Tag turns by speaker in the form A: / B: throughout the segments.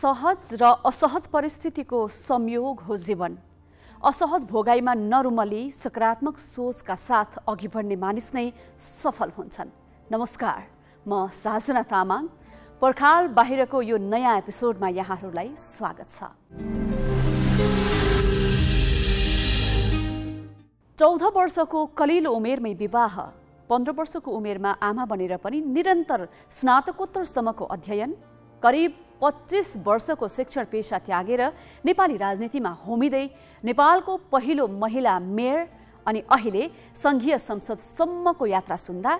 A: सहज र असहज परिस्थितिको संयोग हो जीवन असहज भोगाईमा नरुमली सकारात्मक सोचका साथ अघि बढ्ने मानिस नै सफल हुन्छन् नमस्कार म साजना तामाङ पर्खाल बाहिरको यो नयाँ एपिसोडमा यहाँहरूलाई स्वागत छ चौध वर्षको कलिलो उमेरमै विवाह पन्ध्र वर्षको उमेरमा आमा बनेर पनि निरन्तर स्नातकोत्तरसम्मको अध्ययन करिब पच्चिस वर्षको शिक्षण पेसा त्यागेर नेपाली राजनीतिमा होमिँदै नेपालको पहिलो महिला मेयर अनि अहिले सङ्घीय संसदसम्मको यात्रा सुन्दा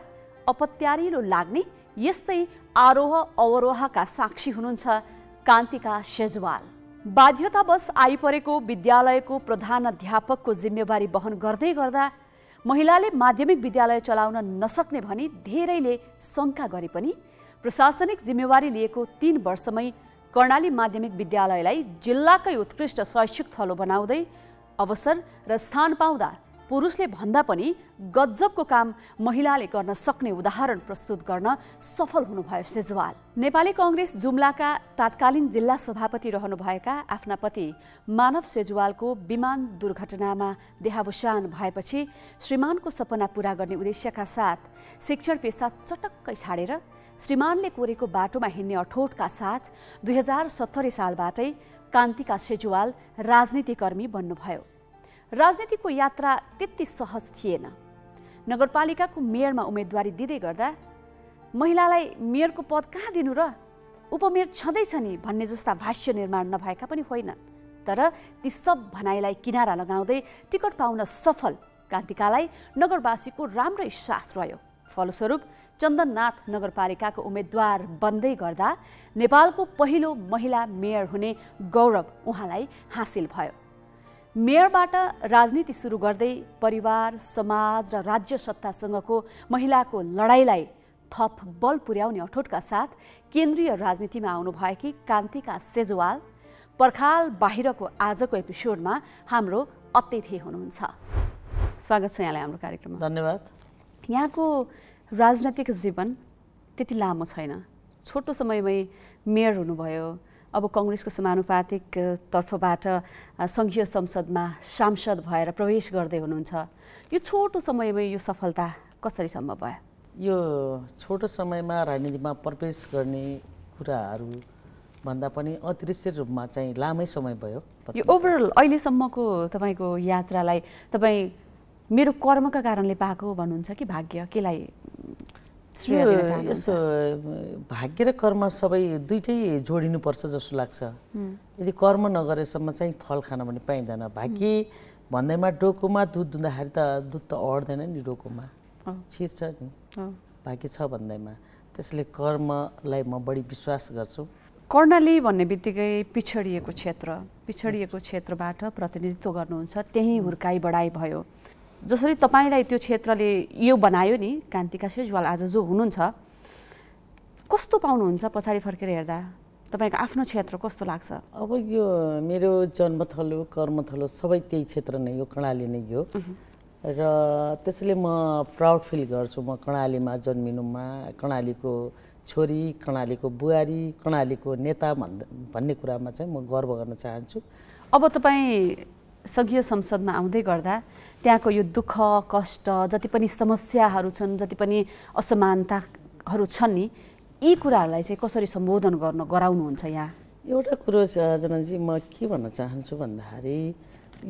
A: अपत्यारिलो लाग्ने यस्तै आरोह अवरोहका साक्षी हुनुहुन्छ कान्तिका सेजवाल बाध्यतावश आइपरेको विद्यालयको प्रधान अध्यापकको जिम्मेवारी वहन गर्दै गर्दा महिलाले माध्यमिक विद्यालय चलाउन नसक्ने भनी धेरैले शङ्का गरे पनि प्रशासनिक जिम्मेवारी लिएको तीन वर्षमै कर्णाली माध्यमिक विद्यालयलाई जिल्लाकै उत्कृष्ट शैक्षिक थलो बनाउँदै अवसर र स्थान पाउँदा पुरुषले भन्दा पनि गजबको काम महिलाले गर्न सक्ने उदाहरण प्रस्तुत गर्न सफल हुनुभयो सेजवाल नेपाली कङ्ग्रेस जुम्लाका तात्कालीन जिल्ला सभापति रहनुभएका आफ्ना पति मानव सेजवालको विमान दुर्घटनामा देहावसान भएपछि श्रीमानको सपना पूरा गर्ने उद्देश्यका साथ शिक्षण पेसा चटक्कै छाडेर श्रीमानले कोरेको बाटोमा हिँड्ने अठोटका साथ दुई हजार सत्तरी सालबाटै कान्तिका सेजुवाल राजनीतिकर्मी बन्नुभयो राजनीतिको यात्रा त्यति सहज थिएन नगरपालिकाको मेयरमा उम्मेदवारी दिँदै गर्दा महिलालाई मेयरको पद कहाँ दिनु र उपमेयर छँदैछ नि भन्ने जस्ता भाष्य निर्माण नभएका पनि होइनन् तर ती सब भनाइलाई किनारा लगाउँदै टिकट पाउन सफल कान्तिकालाई नगरवासीको राम्रै साथ रह्यो फलस्वरूप चन्दननाथ नगरपालिकाको उम्मेद्वार बन्दै गर्दा नेपालको पहिलो महिला मेयर हुने गौरव उहाँलाई हासिल भयो मेयरबाट राजनीति सुरु गर्दै परिवार समाज र राज्य सत्तासँगको महिलाको लडाइँलाई थप बल पुर्याउने अठोटका साथ केन्द्रीय राजनीतिमा आउनुभएकी कान्तिका सेजवाल पर्खाल बाहिरको आजको एपिसोडमा हाम्रो अतिथि हुनुहुन्छ स्वागत छ यहाँलाई हाम्रो कार्यक्रममा धन्यवाद यहाँको राजनैतिक जीवन त्यति लामो छैन छोटो समयमै मेयर हुनुभयो अब कङ्ग्रेसको समानुपातिक तर्फबाट सङ्घीय संसदमा सांसद भएर प्रवेश गर्दै हुनुहुन्छ यो छोटो समयमै यो सफलता कसरी सम्भव भयो
B: यो छोटो समयमा राजनीतिमा प्रवेश गर्ने कुराहरू भन्दा पनि अदृश्य रूपमा चाहिँ लामै समय भयो यो
A: ओभरअल अहिलेसम्मको तपाईँको यात्रालाई तपाईँ मेरो कर्मका कारणले पाएको भन्नुहुन्छ कि भाग्य केलाई
C: यसो
B: भाग्य र कर्म सबै दुइटै जोडिनुपर्छ जस्तो लाग्छ यदि कर्म नगरेसम्म चाहिँ फल खान भने पाइँदैन भाग्य भन्दैमा डोकोमा दुध दुँदाखेरि त दुध त अड्दैन नि डोकोमा छिर्छ नि भाग्य छ भन्दैमा त्यसले कर्मलाई म बढी विश्वास गर्छु
A: कर्णाली भन्ने बित्तिकै पिछडिएको क्षेत्र पिछडिएको क्षेत्रबाट प्रतिनिधित्व गर्नुहुन्छ त्यहीँ हुर्काई बढाइ भयो जसरी तपाईँलाई त्यो क्षेत्रले यो बनायो नि कान्तिका सेजवाल आज जो हुनुहुन्छ कस्तो पाउनुहुन्छ पछाडि फर्केर हेर्दा तपाईँको आफ्नो क्षेत्र कस्तो लाग्छ
B: अब यो मेरो जन्मथलो कर्मथलो सबै त्यही क्षेत्र नै हो कर्णाली नै हो र त्यसैले म प्राउड फिल गर्छु म कर्णालीमा जन्मिनुमा कर्णालीको छोरी कर्णालीको बुहारी कर्णालीको नेता भन्ने कुरामा चाहिँ म गर्व गर्न चाहन्छु अब तपाईँ सघीय संसदमा
A: आउँदै गर्दा त्यहाँको यो दुःख कष्ट जति पनि समस्याहरू छन् जति पनि असमानताहरू छन् नि यी कुराहरूलाई चाहिँ कसरी सम्बोधन गर्न गराउनुहुन्छ यहाँ
B: एउटा कुरो जनजी म के भन्न चाहन्छु भन्दाखेरि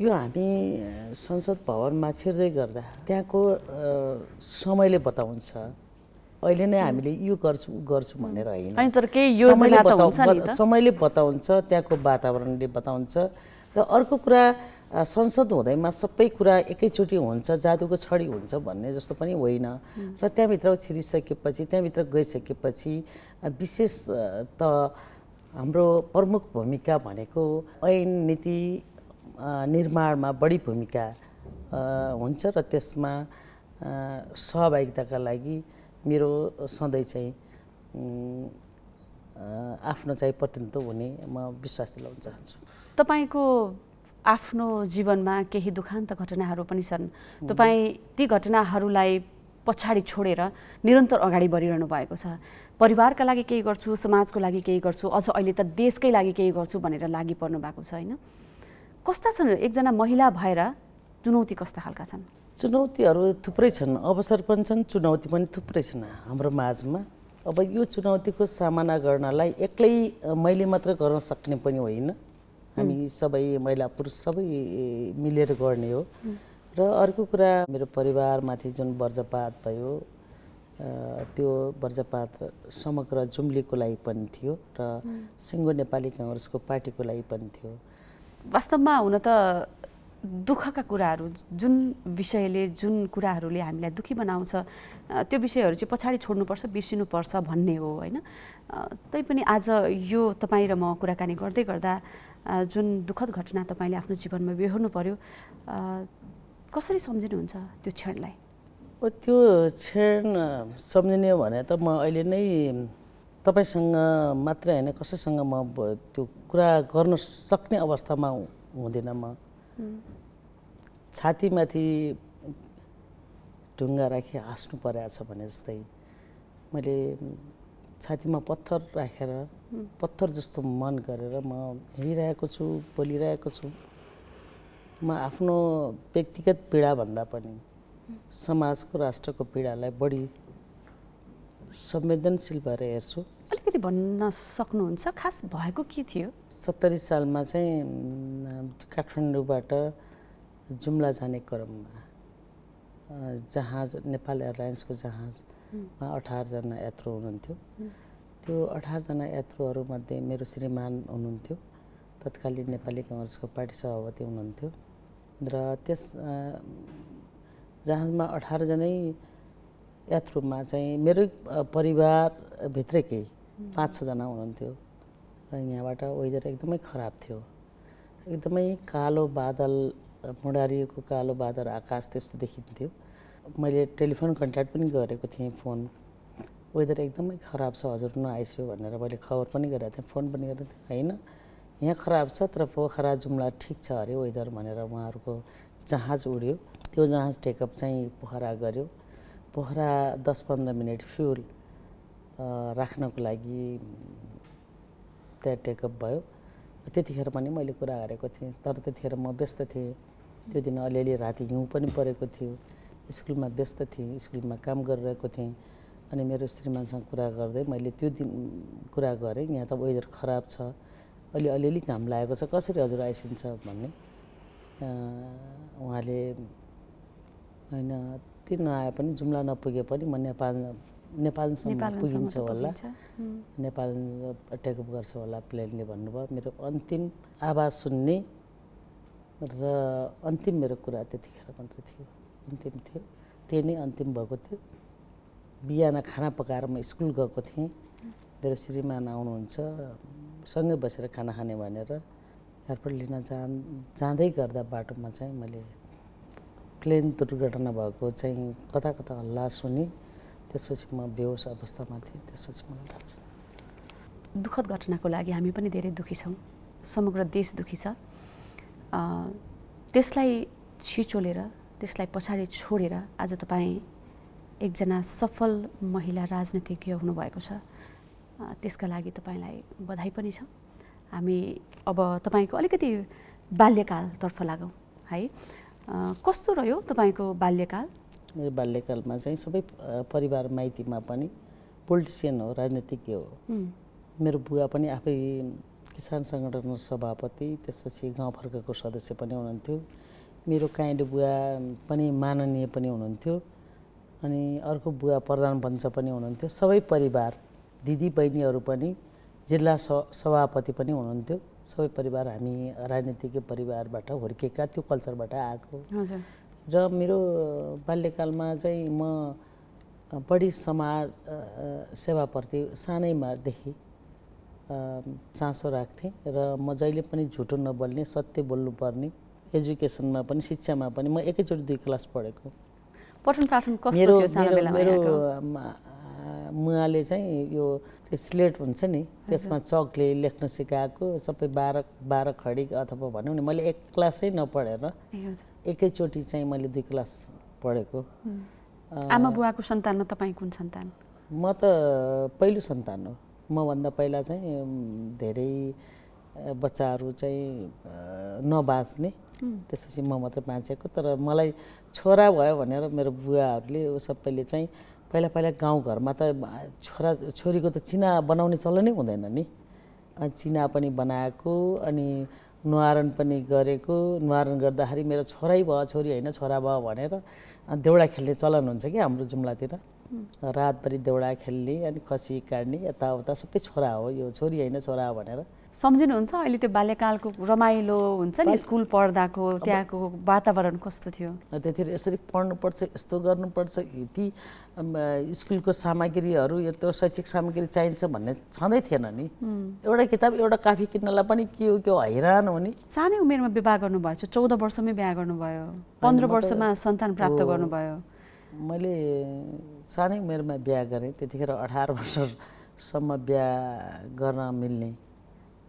B: यो हामी संसद भवनमा छिर्दै गर्दा त्यहाँको समयले बताउँछ अहिले नै हामीले यो गर्छु गर्छु भनेर
A: होइन
B: समयले बताउँछ त्यहाँको वातावरणले बताउँछ र अर्को कुरा संसद हुँदैमा सबै कुरा एकैचोटि हुन्छ जादुको छडी हुन्छ भन्ने जस्तो पनि होइन र त्यहाँभित्र छिरिसकेपछि त्यहाँभित्र गइसकेपछि विशेष त हाम्रो प्रमुख भूमिका भनेको ऐन नीति निर्माणमा बढी भूमिका हुन्छ र त्यसमा सहभागिताका लागि मेरो सधैँ चाहिँ आफ्नो चाहिँ प्रतिनिधित्व हुने म विश्वास दिलाउन चाहन्छु
A: तपाईँको आफ्नो जीवनमा केही दुखान्त घटनाहरू पनि छन् तपाईँ ती घटनाहरूलाई पछाडि छोडेर निरन्तर अगाडि बढिरहनु भएको छ परिवारका लागि केही गर्छु समाजको लागि केही गर्छु अझ अहिले त देशकै लागि केही गर्छु भनेर लागि पर्नु भएको छ होइन कस्ता छन् एकजना महिला भएर चुनौती कस्ता खालका छन्
B: चुनौतीहरू थुप्रै छन् अवसर पनि छन् चुनौती पनि थुप्रै छन् हाम्रो माझमा अब यो चुनौतीको सामना गर्नलाई एक्लै मैले मात्र गर्न सक्ने पनि होइन हामी सबै महिला पुरुष सबै मिलेर गर्ने हो र अर्को कुरा मेरो परिवारमाथि जुन वर्जपात भयो त्यो वर्जपात समग्र जुम्लीको लागि पनि थियो र सिङ्गो नेपाली कङ्ग्रेसको पार्टीको लागि पनि थियो
A: वास्तवमा हुन त दुःखका कुराहरू जुन विषयले जुन कुराहरूले हामीलाई दुःखी बनाउँछ त्यो विषयहरू चाहिँ पछाडि छोड्नुपर्छ बिर्सिनुपर्छ भन्ने हो होइन तैपनि आज यो तपाईँ र म कुराकानी गर्दै गर्दा जुन दुःखद घटना तपाईँले आफ्नो जीवनमा बिहोर्नु पर्यो कसरी सम्झिनुहुन्छ त्यो क्षणलाई
B: त्यो क्षण सम्झिने भने त म अहिले नै तपाईँसँग मात्रै होइन कसैसँग म त्यो कुरा गर्न सक्ने अवस्थामा हुँदिनँ म छातीमाथि ढुङ्गा राखी हाँस्नु परेको छ भने जस्तै मैले छातीमा पत्थर राखेर पत्थर जस्तो मन गरेर म हिँडिरहेको छु बोलिरहेको छु म आफ्नो व्यक्तिगत पीडाभन्दा पनि समाजको राष्ट्रको पीडालाई बढी संवेदनशील भएर हेर्छु
A: अलिकति भन्न सक्नुहुन्छ खास भएको
B: के थियो सत्तरी सालमा चाहिँ काठमाडौँबाट जुम्ला जाने क्रममा जहाज नेपाल एयरलाइन्सको जहाज उहाँ अठारजना यात्रु हुनुहुन्थ्यो त्यो अठारजना यात्रुहरूमध्ये मेरो श्रीमान हुनुहुन्थ्यो तत्कालीन नेपाली कङ्ग्रेसको पार्टी सभापति हुनुहुन्थ्यो र त्यस जहाजमा अठारजनै यात्रुमा चाहिँ मेरै केही पाँच छजना हुनुहुन्थ्यो र यहाँबाट वेदर एकदमै खराब थियो एकदमै कालो बादल मुडारिएको कालो बादल आकाश त्यस्तो देखिन्थ्यो मैले टेलिफोन कन्ट्याक्ट पनि गरेको थिएँ फोन वेदर एकदमै खराब छ हजुर नआइस्यो भनेर मैले खबर पनि गरेको थिएँ फोन पनि गरेको थिएँ होइन यहाँ खराब छ तर पोखरा जुम्ला ठिक छ अरे वेदर भनेर उहाँहरूको जहाज उड्यो त्यो जहाज टेकअप चाहिँ पोखरा गऱ्यो पोखरा दस पन्ध्र मिनट फ्युल राख्नको लागि त्यहाँ टेकअप भयो त्यतिखेर पनि मैले कुरा गरेको थिएँ तर त्यतिखेर म व्यस्त थिएँ त्यो दिन अलिअलि राति हिउँ पनि परेको थियो स्कुलमा व्यस्त थिएँ स्कुलमा काम गरिरहेको थिएँ अनि मेरो श्रीमानसँग कुरा गर्दै मैले त्यो दिन कुरा गरेँ यहाँ त वेदर खराब छ अहिले अलिअलि घाम लागेको छ कसरी हजुर आइसिन्छ भन्ने उहाँले होइन त्यो नआए पनि जुम्ला नपुगे पनि म नेपाल नेपालसम्म पुगिन्छ होला नेपाल टेकअप गर्छ होला प्लेनले भन्नुभयो मेरो अन्तिम आवाज सुन्ने र अन्तिम मेरो कुरा त्यतिखेर मात्र थियो अन्तिम थियो त्यही नै अन्तिम भएको थियो बिहान खाना पकाएर म स्कुल गएको थिएँ मेरो श्रीमान आउनुहुन्छ सँगै बसेर खाना खाने भनेर एयरपोर्ट लिन जाँ जाँदै गर्दा बाटोमा चाहिँ मैले प्लेन दुर्घटना भएको चाहिँ कता कता हल्ला सुने त्यसपछि म बेहोस अवस्थामा थिएँ त्यसपछि मलाई थाहा छ
A: दुःखद घटनाको लागि हामी पनि धेरै दुःखी छौँ समग्र देश दुःखी छ त्यसलाई छिचोलेर त्यसलाई पछाडि छोडेर आज तपाईँ एकजना सफल महिला राजनीतिज्ञ हुनुभएको छ त्यसका लागि तपाईँलाई बधाई पनि छ हामी अब तपाईँको अलिकति बाल्यकालतर्फ लागौँ है कस्तो रह्यो तपाईँको बाल्यकाल
B: मेरो बाल्यकालमा चाहिँ सबै परिवार माइतीमा पनि पोलिटिसियन हो राजनीतिज्ञ हो मेरो बुवा पनि आफै किसान सङ्गठनको सभापति त्यसपछि गाउँ फर्काको सदस्य पनि हुनुहुन्थ्यो मेरो काइन्ड बुवा पनि माननीय पनि हुनुहुन्थ्यो अनि अर्को बुवा प्रधान पञ्च पनि हुनुहुन्थ्यो सबै परिवार दिदी बहिनीहरू पनि जिल्ला स सभापति पनि हुनुहुन्थ्यो सबै परिवार हामी राजनीतिक परिवारबाट हुर्केका त्यो कल्चरबाट आएको र मेरो बाल्यकालमा चाहिँ म बढी समाज सेवाप्रति सानैमा देखि चासो राख्थेँ र म जहिले पनि झुटो नबोल्ने सत्य बोल्नुपर्ने एजुकेसनमा पनि शिक्षामा पनि म एकैचोटि दुई क्लास पढेको
A: पठन पाठन कस्तो थियो मेरो
B: मुवाले चाहिँ यो स्लेट हुन्छ नि त्यसमा चकले लेख्न सिकाएको सबै बाह्र बाह्र खडी अथवा भनौँ न मैले एक क्लासै नपढेर एकैचोटि चाहिँ मैले दुई क्लास पढेको आमा
A: बुवाको सन्तानमा तपाईँ कुन सन्तान
B: म त पहिलो सन्तान हो मभन्दा पहिला चाहिँ धेरै बच्चाहरू चाहिँ नबाँच्ने त्यसपछि म मात्रै बाँचेको तर मलाई छोरा भयो भनेर मेरो बुवाहरूले सबैले चाहिँ पहिला पहिला गाउँघरमा त छोरा छोरीको त चिना बनाउने चलनै हुँदैन नि चिना पनि बनाएको अनि नुहारण पनि गरेको नुहारण गर्दाखेरि मेरो छोरै भयो छोरी होइन छोरा भयो भनेर देउडा खेल्ने चलन हुन्छ कि हाम्रो जुम्लातिर रातभरि देउडा खेल्ने अनि खसी काट्ने यताउता सबै छोरा हो यो छोरी होइन छोरा हो भनेर
A: सम्झिनुहुन्छ अहिले त्यो बाल्यकालको रमाइलो हुन्छ नि स्कुल
B: पढ्दाको त्यहाँको वातावरण कस्तो थियो त्यतिखेर यसरी पढ्नुपर्छ यस्तो गर्नुपर्छ यति स्कुलको सामग्रीहरू यत्रो शैक्षिक सामग्री चाहिन्छ भन्ने छँदै थिएन नि एउटा किताब एउटा काफी किन्नलाई पनि के हो के हो हैरान हुने सानै उमेरमा विवाह गर्नुभएछ चौध वर्षमै बिहा गर्नुभयो
A: पन्ध्र वर्षमा सन्तान प्राप्त गर्नुभयो
B: मैले सानै उमेरमा बिहा गरेँ त्यतिखेर अठार वर्षसम्म बिहा गर्न मिल्ने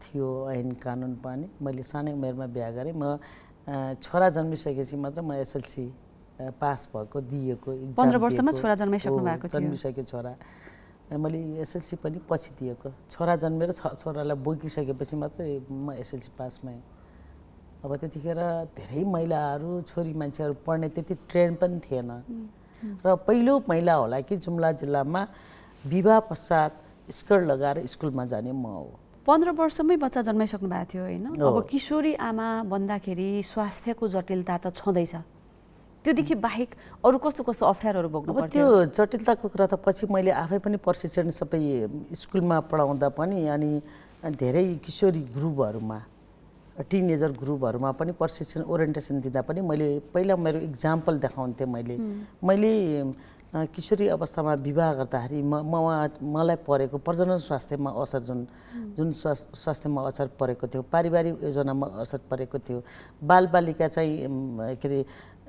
B: थियो ऐन कानुन पनि मैले सानै उमेरमा बिहा गरेँ म छोरा जन्मिसकेपछि मात्र म एसएलसी पास भएको दिएको पन्ध्र वर्षमा छोरा जन्माइसक्नु भएको जन्मिसकेँ छोरा मैले एसएलसी पनि पछि दिएको छोरा जन्मेर छोरालाई बोकिसकेपछि मात्रै म एसएलसी पासमा अब त्यतिखेर धेरै महिलाहरू छोरी मान्छेहरू पढ्ने त्यति ट्रेन्ड पनि थिएन र पहिलो महिला होला कि जुम्ला जिल्लामा विवाह पश्चात स्कर्ट लगाएर स्कुलमा जाने म हो पन्ध्र वर्षमै
A: बच्चा जन्माइसक्नु भएको थियो होइन अब किशोरी आमा भन्दाखेरि स्वास्थ्यको जटिलता त छँदैछ त्योदेखि बाहेक अरू कस्तो कस्तो अप्ठ्यारोहरू भोग्नु त्यो
B: जटिलताको कुरा त पछि मैले आफै पनि प्रशिक्षण सबै स्कुलमा पढाउँदा पनि अनि धेरै किशोरी ग्रुपहरूमा टिनेजर ग्रुपहरूमा पनि प्रशिक्षण ओरिएन्टेसन दिँदा पनि मैले पहिला मेरो इक्जाम्पल देखाउँथेँ मैले मैले किशोरी अवस्थामा विवाह गर्दाखेरि म म मलाई परेको प्रजनन स्वास्थ्यमा असर जुन जुन स्वास्थ्यमा असर परेको थियो पारिवारिक योजनामा असर परेको थियो बालबालिका चाहिँ के अरे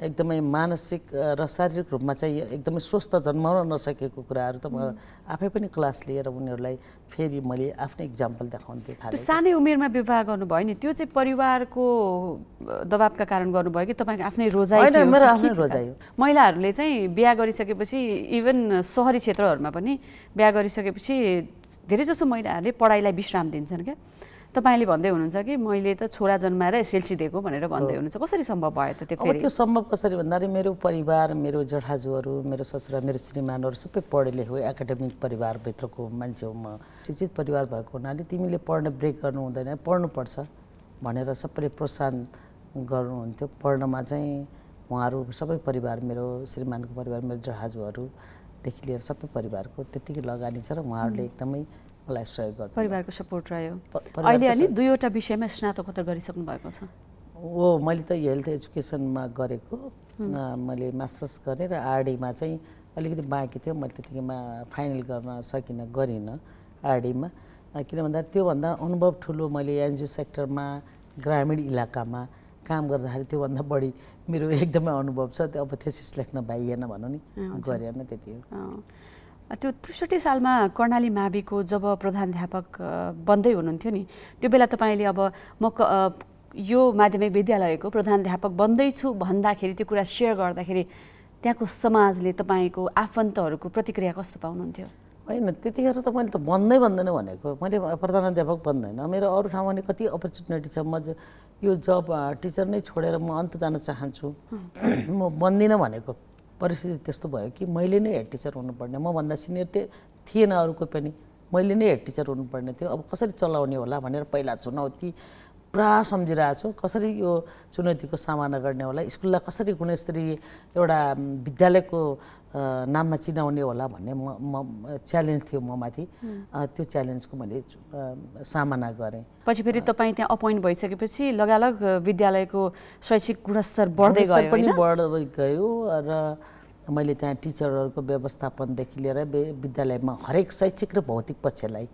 B: एकदमै मानसिक र शारीरिक रूपमा चाहिँ एकदमै स्वस्थ जन्माउन नसकेको कुराहरू त म आफै पनि क्लास लिएर उनीहरूलाई फेरि मैले आफ्नै इक्जाम्पल देखाउन थिएँ सानै
A: उमेरमा विवाह गर्नुभयो नि त्यो चाहिँ परिवारको दबाबका कारण गर्नुभयो कि तपाईँको आफ्नै रोजाइ मेरो आफ्नै रोजाइ महिलाहरूले चाहिँ बिहा गरिसकेपछि इभन सहरी क्षेत्रहरूमा पनि बिहा गरिसकेपछि धेरैजसो महिलाहरूले पढाइलाई विश्राम दिन्छन् क्या तपाईँले भन्दै हुनुहुन्छ कि मैले त छोरा जन्माएर एसएलसी दिएको भनेर भन्दै हुनुहुन्छ कसरी सम्भव भयो त त्यो अब त्यो
B: सम्भव कसरी भन्दाखेरि मेरो परिवार मेरो जठाजुहरू मेरो ससुरा मेरो श्रीमानहरू सबै पढे लेखेको एकाडेमिक परिवारभित्रको मान्छे हो म शिक्षित परिवार भएको हुनाले तिमीले पढ्न ब्रेक गर्नु हुँदैन पढ्नुपर्छ भनेर सबैले प्रोत्साहन गर्नुहुन्थ्यो पढ्नमा चाहिँ उहाँहरू सबै परिवार मेरो श्रीमानको परिवार मेरो जहाजहरूदेखि लिएर सबै परिवारको त्यतिकै लगानी छ र उहाँहरूले एकदमै आफूलाई सहयोग गर्नु परिवारको सपोर्ट रह्यो अहिले अनि
A: दुईवटा विषयमा स्नातकोत्तर गरिसक्नु भएको छ
B: हो मैले त हेल्थ एजुकेसनमा गरेको मैले मास्टर्स गरेँ र आरडीमा चाहिँ अलिकति बाँकी थियो मैले त्यतिकैमा फाइनल गर्न सकिनँ गरिनँ आरडीमा किन भन्दा त्योभन्दा अनुभव ठुलो मैले एनजिओ सेक्टरमा ग्रामीण इलाकामा काम गर्दाखेरि त्योभन्दा बढी मेरो एकदमै अनुभव छ त्यो अब थेसिस लेख्न पाइएन भनौँ नि गरेन त्यति हो
A: त्यो त्रिसठी सालमा कर्णाली माविको जब प्रधानध्यापक बन्दै हुनुहुन्थ्यो नि त्यो बेला तपाईँले अब म यो माध्यमिक विद्यालयको प्रधानाध्यापक बन्दैछु भन्दाखेरि त्यो कुरा सेयर गर्दाखेरि त्यहाँको समाजले तपाईँको आफन्तहरूको प्रतिक्रिया कस्तो
B: पाउनुहुन्थ्यो होइन त्यतिखेर त मैले त बन्दै बन्दैन भनेको मैले प्रधानध्यापक बन्दैन मेरो अरू ठाउँमा नि कति अपर्च्युनिटी छ म यो जब टिचर नै छोडेर म अन्त जान चाहन्छु म बन्दिनँ भनेको परिस्थिति त्यस्तो भयो कि मैले नै हेड टिचर हुनुपर्ने मभन्दा सिनियर त थिएन अरूको पनि मैले नै हेड टिचर हुनुपर्ने थियो अब कसरी चलाउने होला भनेर पहिला चुनौती पुरा सम्झिरहेको छु कसरी यो चुनौतीको सामना गर्ने होला स्कुललाई कसरी गुणस्तरीय एउटा विद्यालयको नाममा चिनाउने होला भन्ने म म च्यालेन्ज थियो म माथि त्यो च्यालेन्जको मैले सामना गरेँ
A: पछि फेरि तपाईँ त्यहाँ अपोइन्ट भइसकेपछि लगालग विद्यालयको शैक्षिक गुणस्तर बढ्दै गयो
B: पनि बढ्दै गयो र मैले त्यहाँ टिचरहरूको व्यवस्थापनदेखि लिएर विद्यालयमा हरेक शैक्षिक र भौतिक पक्षलाई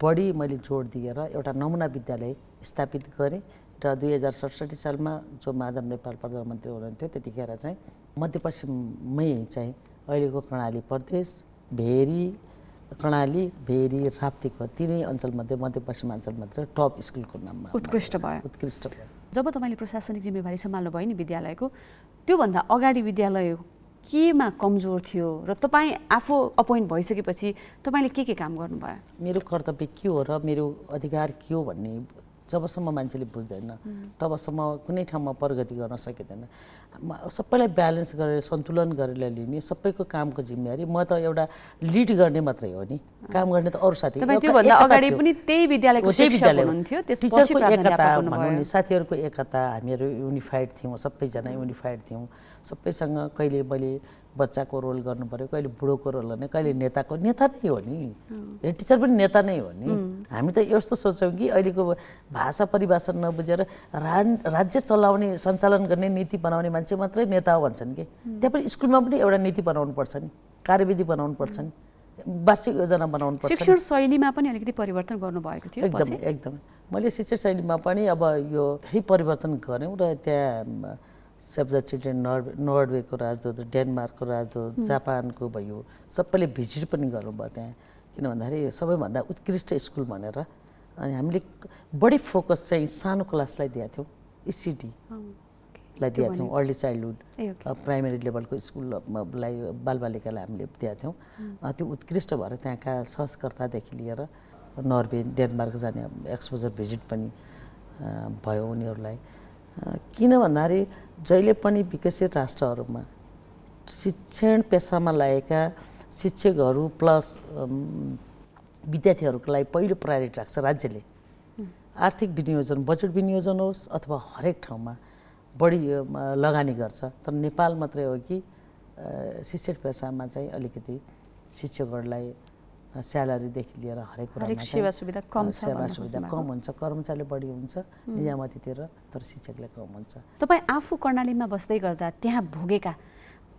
B: बढी मैले जोड दिएर एउटा नमुना विद्यालय स्थापित गरेँ र दुई हजार सडसठी सालमा जो माधव नेपाल प्रधानमन्त्री हुनुहुन्थ्यो त्यतिखेर चाहिँ मध्यपश्चिममै चाहिँ अहिलेको कर्णाली प्रदेश भेरी कर्णाली भेरी राप्तीको तिनै अञ्चलमध्ये मध्यपश्चिमाञ्चल मात्र टप स्कुलको नाममा उत्कृष्ट भयो उत्कृष्ट भयो
A: जब तपाईँले प्रशासनिक जिम्मेवारी सम्हाल्नु भयो नि विद्यालयको त्योभन्दा अगाडि विद्यालय केमा कमजोर थियो र तपाईँ आफू अपोइन्ट भइसकेपछि तपाईँले के के काम गर्नुभयो
B: मेरो कर्तव्य के हो र मेरो अधिकार के हो भन्ने जबसम्म मान्छेले बुझ्दैन तबसम्म कुनै ठाउँमा प्रगति गर्न सकिँदैन सबैलाई ब्यालेन्स गरेर सन्तुलन गरेर लिने सबैको कामको जिम्मेवारी म त एउटा लिड गर्ने मात्रै हो नि काम गर्ने त अरू साथी
A: टिचरको एकता भनौँ नि
B: साथीहरूको एकता हामीहरू युनिफाइड थियौँ सबैजना युनिफाइड थियौँ सबैसँग कहिले मैले बच्चाको रोल गर्नु पऱ्यो कहिले बुढोको रोल गर्ने कहिले नेताको नेता नै हो
C: नि
B: टिचर पनि नेता नै हो नि हामी त यस्तो सोच्छौँ कि अहिलेको भाषा परिभाषा नबुझेर रा राज्य चलाउने सञ्चालन गर्ने नीति बनाउने मान्छे मात्रै नेता हो भन्छन् कि त्यहाँ पनि स्कुलमा पनि एउटा नीति बनाउनु पर्छ नि कार्यविधि बनाउनु पर्छ नि वार्षिक योजना बनाउनु पर्छ शिक्षण
A: शैलीमा पनि अलिकति परिवर्तन गर्नुभएको थियो एकदम
B: एकदमै मैले शिक्षण शैलीमा पनि अब यो धेरै परिवर्तन गऱ्यौँ र त्यहाँ सेभ द चिल्ड्रेन नर्वे नर्वेको राजदूत डेनमार्कको राजदूत जापानको भयो सबैले भिजिट पनि गर्नुभयो त्यहाँ किन भन्दाखेरि सबैभन्दा उत्कृष्ट स्कुल भनेर अनि हामीले बढी फोकस चाहिँ सानो क्लासलाई दिएको थियौँ
C: इसिडीलाई
B: दिएका थियौँ अर्ली चाइल्डहुड प्राइमेरी लेभलको स्कुललाई बालबालिकालाई हामीले दिएका थियौँ त्यो उत्कृष्ट भएर त्यहाँका सहजकर्तादेखि लिएर नर्वे डेनमार्क जाने एक्सपोजर भिजिट पनि भयो उनीहरूलाई किन भन्दाखेरि जहिले पनि विकसित राष्ट्रहरूमा शिक्षण पेसामा लागेका शिक्षकहरू प्लस विद्यार्थीहरूको लागि पहिलो प्रायोरिटी राख्छ राज्यले आर्थिक विनियोजन बजेट विनियोजन होस् अथवा हरेक ठाउँमा बढी लगानी गर्छ तर नेपाल मात्रै हो कि शिक्षण पेसामा चाहिँ अलिकति शिक्षकहरूलाई स्यालेरीदेखि लिएर हरेक कुरामा सेवा सुविधा कम छ सेवा सुविधा कम हुन्छ कर्मचारीले बढी हुन्छ निजामतीतिर तर शिक्षकले कम हुन्छ
A: तपाईँ आफू कर्णालीमा बस्दै गर्दा त्यहाँ भोगेका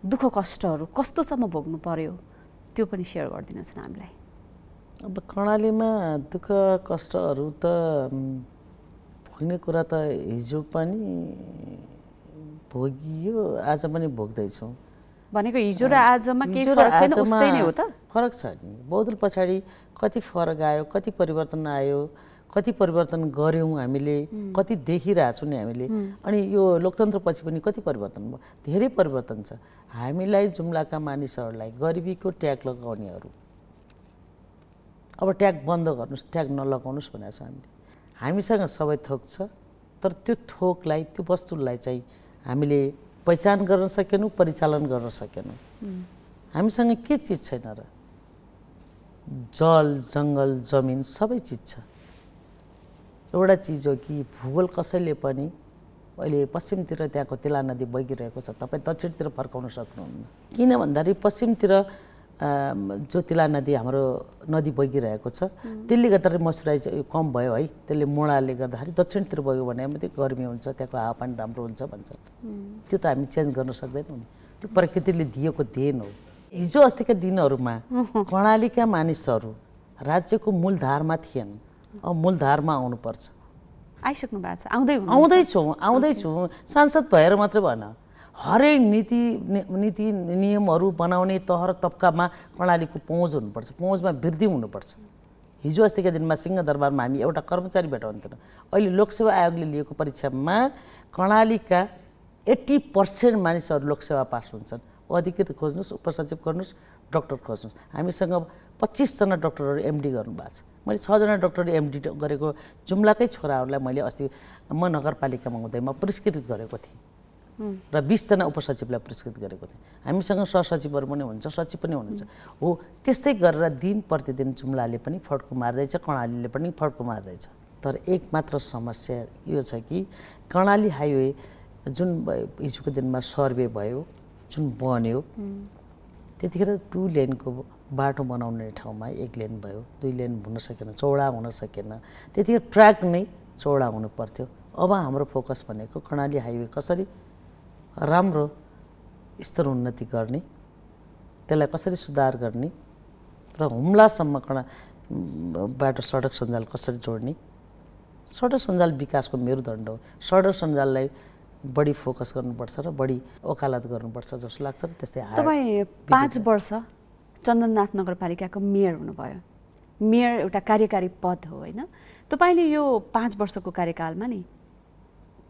A: दुःख कष्टहरू कस्तोसम्म भोग्नु पर्यो त्यो पनि सेयर
B: गरिदिनुहोस् न हामीलाई अब कर्णालीमा दुःख कष्टहरू त भोग्ने कुरा त हिजो पनि भोगियो आज पनि भोग्दैछौँ
A: भनेको हिजो र आजमा केही फरक छैन उस्तै नै हो त
B: फरक छ नि बहुदल पछाडि कति फरक आयो कति परिवर्तन आयो कति परिवर्तन गऱ्यौँ हामीले कति देखिरहेछौँ नि हामीले अनि यो लोकतन्त्रपछि पनि कति परिवर्तन भयो धेरै परिवर्तन छ हामीलाई जुम्लाका मानिसहरूलाई गरिबीको ट्याग लगाउनेहरू अब ट्याग बन्द गर्नुहोस् ट्याग नलगाउनुहोस् भनेको छौँ हामीले हामीसँग सबै थोक छ तर त्यो थोकलाई त्यो वस्तुलाई चाहिँ हामीले पहिचान गर्न सकेनौँ परिचालन गर्न सकेनौँ हामीसँग के चिज छैन र जल जङ्गल जमिन सबै चिज छ एउटा चिज हो कि भूगोल कसैले पनि अहिले पश्चिमतिर त्यहाँको तेला नदी बगिरहेको छ तपाईँ दक्षिणतिर फर्काउन सक्नुहुन्न किन भन्दाखेरि पश्चिमतिर ज्योतिला नदी हाम्रो नदी बगिरहेको छ त्यसले गर्दाखेरि मोइस्चराइज कम भयो है त्यसले मोडाले गर्दाखेरि दक्षिणतिर बग्यो भने मात्रै गर्मी हुन्छ त्यहाँको हावापानी राम्रो हुन्छ भन्छ त्यो त हामी चेन्ज गर्न सक्दैनौँ नि त्यो प्रकृतिले दिएको देन हो हिजो अस्तिका दिनहरूमा कर्णालीका मानिसहरू राज्यको मूलधारमा थिएन अब मूलधारमा आउनुपर्छ
A: आइसक्नु भएको छ आउँदै आउँदैछौँ
B: आउँदैछौँ सांसद भएर मात्रै भएन हरेक नीति नीति नियमहरू बनाउने तह र तब्कामा प्रणालीको पहुँच हुनुपर्छ पहुँचमा वृद्धि हुनुपर्छ हिजो अस्तिका दिनमा सिंहदरबारमा हामी एउटा कर्मचारी भेटाउँथेनौँ अहिले लोकसेवा आयोगले लिएको परीक्षामा कर्णालीका एट्टी पर्सेन्ट मानिसहरू लोकसेवा पास हुन्छन् अधिकृत खोज्नुहोस् उपसचिव गर्नुहोस् डक्टर खोज्नुहोस् हामीसँग पच्चिसजना डक्टरहरू एमडी गर्नुभएको छ मैले छजना डक्टर एमडी गरेको जुम्लाकै छोराहरूलाई मैले अस्ति म नगरपालिकामा हुँदै म पुरस्कृत गरेको थिएँ र बिसजना उपसचिवलाई पुरस्कृत गरेको थिएँ हामीसँग सहसचिवहरू पनि हुनुहुन्छ सचिव पनि हुनुहुन्छ हो त्यस्तै गरेर दिन प्रतिदिन जुम्लाले पनि फड्को मार्दैछ कर्णालीले पनि फड्को मार्दैछ तर एक मात्र समस्या यो छ कि कर्णाली हाइवे जुन हिजोको दिनमा सर्वे भयो जुन बन्यो त्यतिखेर टु लेनको बाटो बनाउने ठाउँमा एक लेन भयो दुई लेन हुन सकेन चौडा हुन सकेन त्यतिखेर ट्र्याक नै चौडा हुनु पर्थ्यो अब हाम्रो फोकस भनेको कर्णाली हाइवे कसरी राम्रो स्तर उन्नति गर्ने त्यसलाई कसरी सुधार गर्ने र हुम्लासम्म कडा बाटो सडक सञ्जाल कसरी जोड्ने सडक सञ्जाल विकासको मेरुदण्ड हो सडक सञ्जाललाई बढी फोकस गर्नुपर्छ र बढी ओकालत गर्नुपर्छ जस्तो लाग्छ र त्यस्तै तपाईँ
A: पाँच वर्ष चन्दननाथ नगरपालिकाको मेयर हुनुभयो मेयर एउटा कार्यकारी पद हो होइन तपाईँले यो पाँच वर्षको कार्यकालमा नि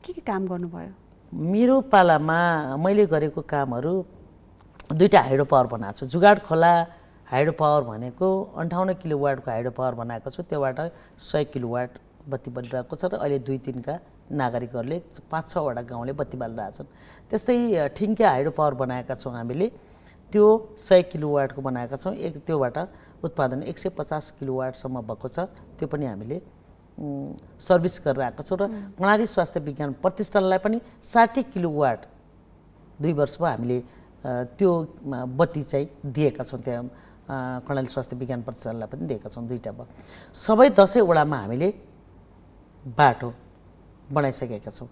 A: के के काम गर्नुभयो
B: मेरो पालामा मैले गरेको कामहरू दुईवटा हाइड्रो पावर बनाएको छु जुगाड खोला हाइड्रो पावर भनेको अन्ठाउन्न किलो वाटको हाइड्रो पावर बनाएको छु त्योबाट सय किलो वाट बत्ती बलिरहेको छ र अहिले दुई तिनका नागरिकहरूले पाँच छवटा गाउँले बत्ती बालिरहेछन् त्यस्तै ठिङ्क्या हाइड्रो पावर बनाएका छौँ हामीले त्यो सय किलो वाटको बनाएका छौँ एक त्योबाट उत्पादन एक सय पचास किलो वाटसम्म भएको छ त्यो पनि हामीले सर्भिस गरेर आएको छौँ र प्रणाली स्वास्थ्य विज्ञान प्रतिष्ठानलाई पनि साठी किलो वार्ड दुई वर्ष भयो हामीले त्यो बत्ती चाहिँ दिएका छौँ त्यहाँ कर्णाली स्वास्थ्य विज्ञान प्रतिष्ठानलाई पनि दिएका छौँ भयो सबै दसैँवटामा हामीले बाटो बनाइसकेका छौँ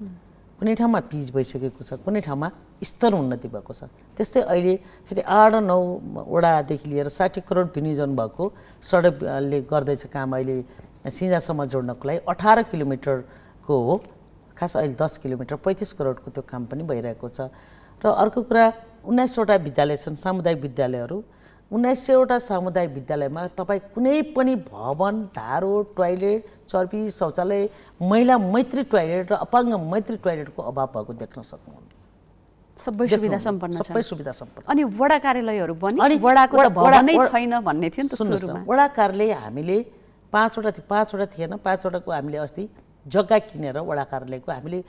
B: कुनै ठाउँमा पिज भइसकेको छ कुनै ठाउँमा स्तर उन्नति भएको छ त्यस्तै अहिले फेरि आठ नौवटादेखि लिएर साठी करोड विनियोजन भएको सडकले गर्दैछ काम अहिले सिन्जासम्म जोड्नको लागि अठार किलोमिटरको हो खास अहिले दस किलोमिटर पैँतिस करोडको त्यो काम पनि भइरहेको छ र अर्को कुरा उन्नाइसवटा विद्यालय छन् सामुदायिक विद्यालयहरू उन्नाइस सयवटा सामुदायिक विद्यालयमा तपाईँ कुनै पनि भवन धारो टोयलेट चर्पी शौचालय महिला मैत्री टोयलेट र अपाङ्ग मैत्री टोयलेटको अभाव भएको देख्न सक्नुहुन्छ सबै सुविधा सम्पन्न सबै सुविधा सम्पन्न अनि वडा कार्यालयहरू पनि वडाको नै छैन भन्ने थियो नि त वडा कार्यालय हामीले पाँचवटा थियो पाँचवटा थिएन पाँचवटाको हामीले अस्ति जग्गा किनेर वडा कार्यालयको हामीले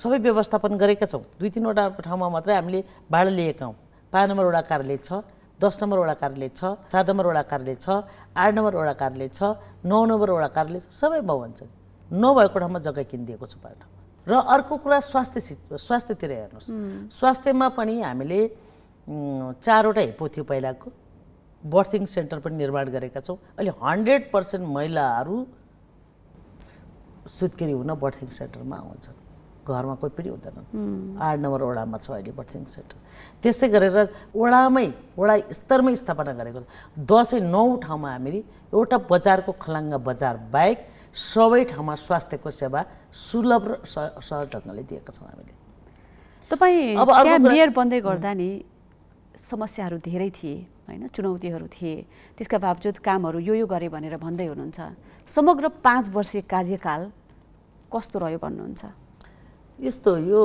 B: सबै व्यवस्थापन गरेका छौँ दुई तिनवटा ठाउँमा मात्रै हामीले भाडा लिएका हौँ पाँच नम्बर वडा कार्यालय छ दस नम्बर वडा कार्यालय छ चार नम्बर वडा कार्यालय छ आठ नम्बर वडा कार्यालय छ नौ नम्बर वडा कार्यालय सबै भवन छन् नभएको ठाउँमा जग्गा किनिदिएको छ पाँच र अर्को कुरा स्वास्थ्य स्वास्थ्यतिर हेर्नुहोस् स्वास्थ्यमा पनि हामीले चारवटा हिपो थियो पहिलाको बर्थिङ सेन्टर पनि निर्माण गरेका छौँ अहिले हन्ड्रेड पर्सेन्ट महिलाहरू सुत्केरी हुन बर्थिङ सेन्टरमा आउँछन् घरमा कोही पनि हुँदैन आठ नम्बर वडामा छ अहिले बर्थिङ सेन्टर त्यस्तै गरेर वडामै वडा स्तरमै स्थापना गरेको छ दसैँ नौ ठाउँमा हामीले एउटा बजारको खलाङ्गा बजार बाहेक सबै ठाउँमा स्वास्थ्यको सेवा सुलभ र सहज ढङ्गले दिएका छौँ हामीले
A: तपाईँ अब मेयर बन्दै गर्दा नि समस्याहरू धेरै थिए
B: होइन चुनौतीहरू थिए
A: त्यसका बावजुद कामहरू यो यो गरे भनेर भन्दै हुनुहुन्छ समग्र पाँच वर्ष कार्यकाल कस्तो रह्यो भन्नुहुन्छ
B: यस्तो यो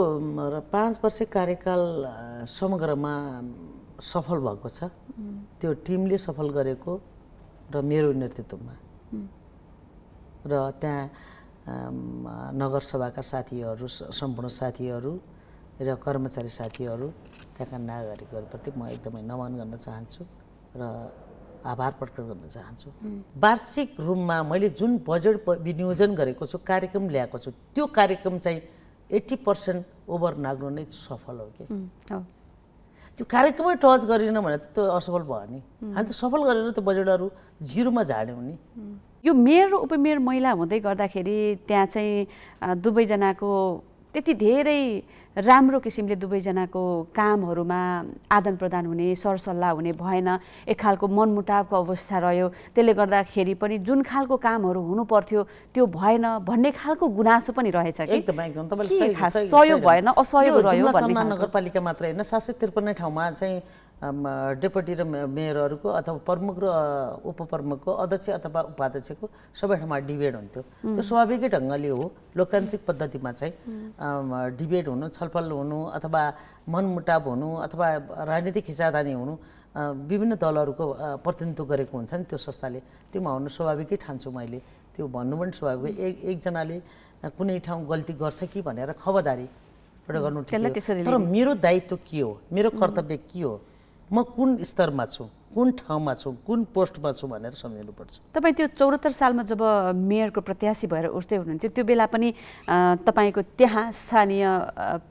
B: र पाँच वर्ष कार्यकाल समग्रमा सफल भएको छ त्यो टिमले सफल गरेको र मेरो नेतृत्वमा र त्यहाँ नगरसभाका साथीहरू सम्पूर्ण साथीहरू र कर्मचारी साथीहरू त्यहाँका नागरिकहरूप्रति म एकदमै नमन गर्न चाहन्छु र आभार प्रकट गर्न चाहन्छु वार्षिक रूपमा मैले जुन बजेट विनियोजन गरेको छु कार्यक्रम ल्याएको छु त्यो कार्यक्रम चाहिँ एट्टी पर्सेन्ट ओभर नाग्नु नै सफल हो कि त्यो कार्यक्रमै टच गरेन भने त त्यो असफल भयो नि हामी त सफल गरेर त्यो बजेटहरू जिरोमा झाड्यौँ नि
A: यो मेयर उपमेयर महिला हुँदै गर्दाखेरि त्यहाँ चाहिँ दुवैजनाको त्यति धेरै राम्रो किसिमले दुवैजनाको कामहरूमा आदान प्रदान हुने सरसल्लाह हुने भएन एक खालको मनमुटावको अवस्था रह्यो त्यसले गर्दाखेरि पनि जुन खालको कामहरू हुनुपर्थ्यो त्यो भएन भन्ने खालको
B: गुनासो पनि रहेछ सहयोग भएन असहयोग रह्यो नगरपालिका मात्र होइन सात सय ठाउँमा चाहिँ डेपुटी र मेयरहरूको अथवा प्रमुख र उपप्रमुखको अध्यक्ष अथवा उपाध्यक्षको सबै ठाउँमा डिबेट हुन्थ्यो त्यो स्वाभाविकै ढङ्गले हो लोकतान्त्रिक पद्धतिमा चाहिँ डिबेट हुनु छलफल हुनु अथवा मनमुटाव हुनु अथवा राजनीतिक खिचादानी हुनु विभिन्न दलहरूको प्रतिनिधित्व गरेको हुन्छ नि त्यो संस्थाले त्यो हुनु स्वाभाविकै ठान्छु मैले त्यो भन्नु पनि स्वाभाविक एक एकजनाले कुनै ठाउँ गल्ती गर्छ कि भनेर खबरदारी एउटा गर्नु तर मेरो दायित्व के हो मेरो कर्तव्य के हो म कुन स्तरमा छु कुन ठाउँमा छु कुन पोस्टमा छु भनेर सम्झिनुपर्छ
A: तपाईँ त्यो चौरात्तर सालमा जब मेयरको प्रत्याशी भएर उठ्दै हुनुहुन्थ्यो त्यो बेला पनि तपाईँको त्यहाँ स्थानीय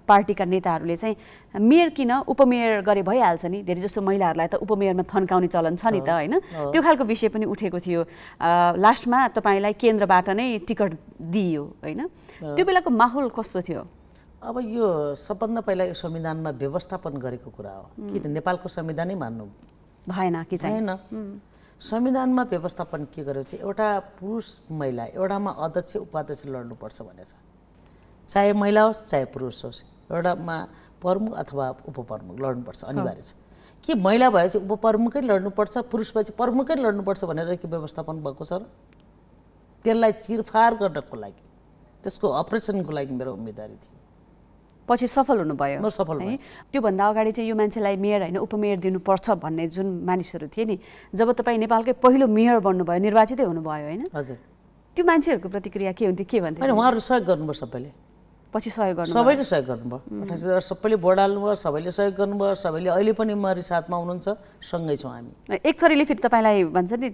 A: पार्टीका नेताहरूले चाहिँ मेयर किन उपमेयर गरे भइहाल्छ नि धेरै जसो महिलाहरूलाई त उपमेयरमा थन्काउने चलन छ नि त होइन त्यो खालको विषय पनि उठेको थियो लास्टमा तपाईँलाई केन्द्रबाट नै टिकट दिइयो
B: होइन त्यो बेलाको
A: माहौल कस्तो थियो
B: अब यो सबभन्दा पहिला यो संविधानमा व्यवस्थापन गरेको कुरा हो कि नेपालको संविधानै मान्नु भएन कि छैन संविधानमा व्यवस्थापन के गर्यो चाहिँ एउटा पुरुष महिला एउटामा अध्यक्ष उपाध्यक्ष लड्नुपर्छ भनेछ चाहे महिला होस् चाहे पुरुष होस् एउटामा प्रमुख अथवा उपप्रमुख लड्नुपर्छ अनिवार्य छ के महिला भएपछि उपप्रमुखै लड्नुपर्छ पुरुष भएपछि प्रमुखै लड्नुपर्छ भनेर के व्यवस्थापन भएको छ र त्यसलाई चिरफार गर्नको लागि त्यसको अपरेसनको लागि मेरो उम्मेदवारी थियो पछि सफल हुनुभयो सफल है
A: त्योभन्दा अगाडि चाहिँ यो मान्छेलाई मेयर होइन उपमेयर दिनुपर्छ भन्ने जुन मानिसहरू थिए नि जब तपाईँ नेपालकै पहिलो मेयर बन्नुभयो निर्वाचितै हुनुभयो होइन हजुर त्यो मान्छेहरूको प्रतिक्रिया के हुन्थ्यो के भन्थ्यो उहाँहरू
B: सहयोग गर्नुभयो सबैले पछि सहयोग गर्नु सबैले सहयोग गर्नुभयो सबैले बोर्ड हाल्नुभयो सबैले सहयोग गर्नुभयो सबैले अहिले पनि उहाँहरू साथमा हुनुहुन्छ सँगै छौँ हामी
A: एक थरीले फेरि तपाईँलाई भन्छ नि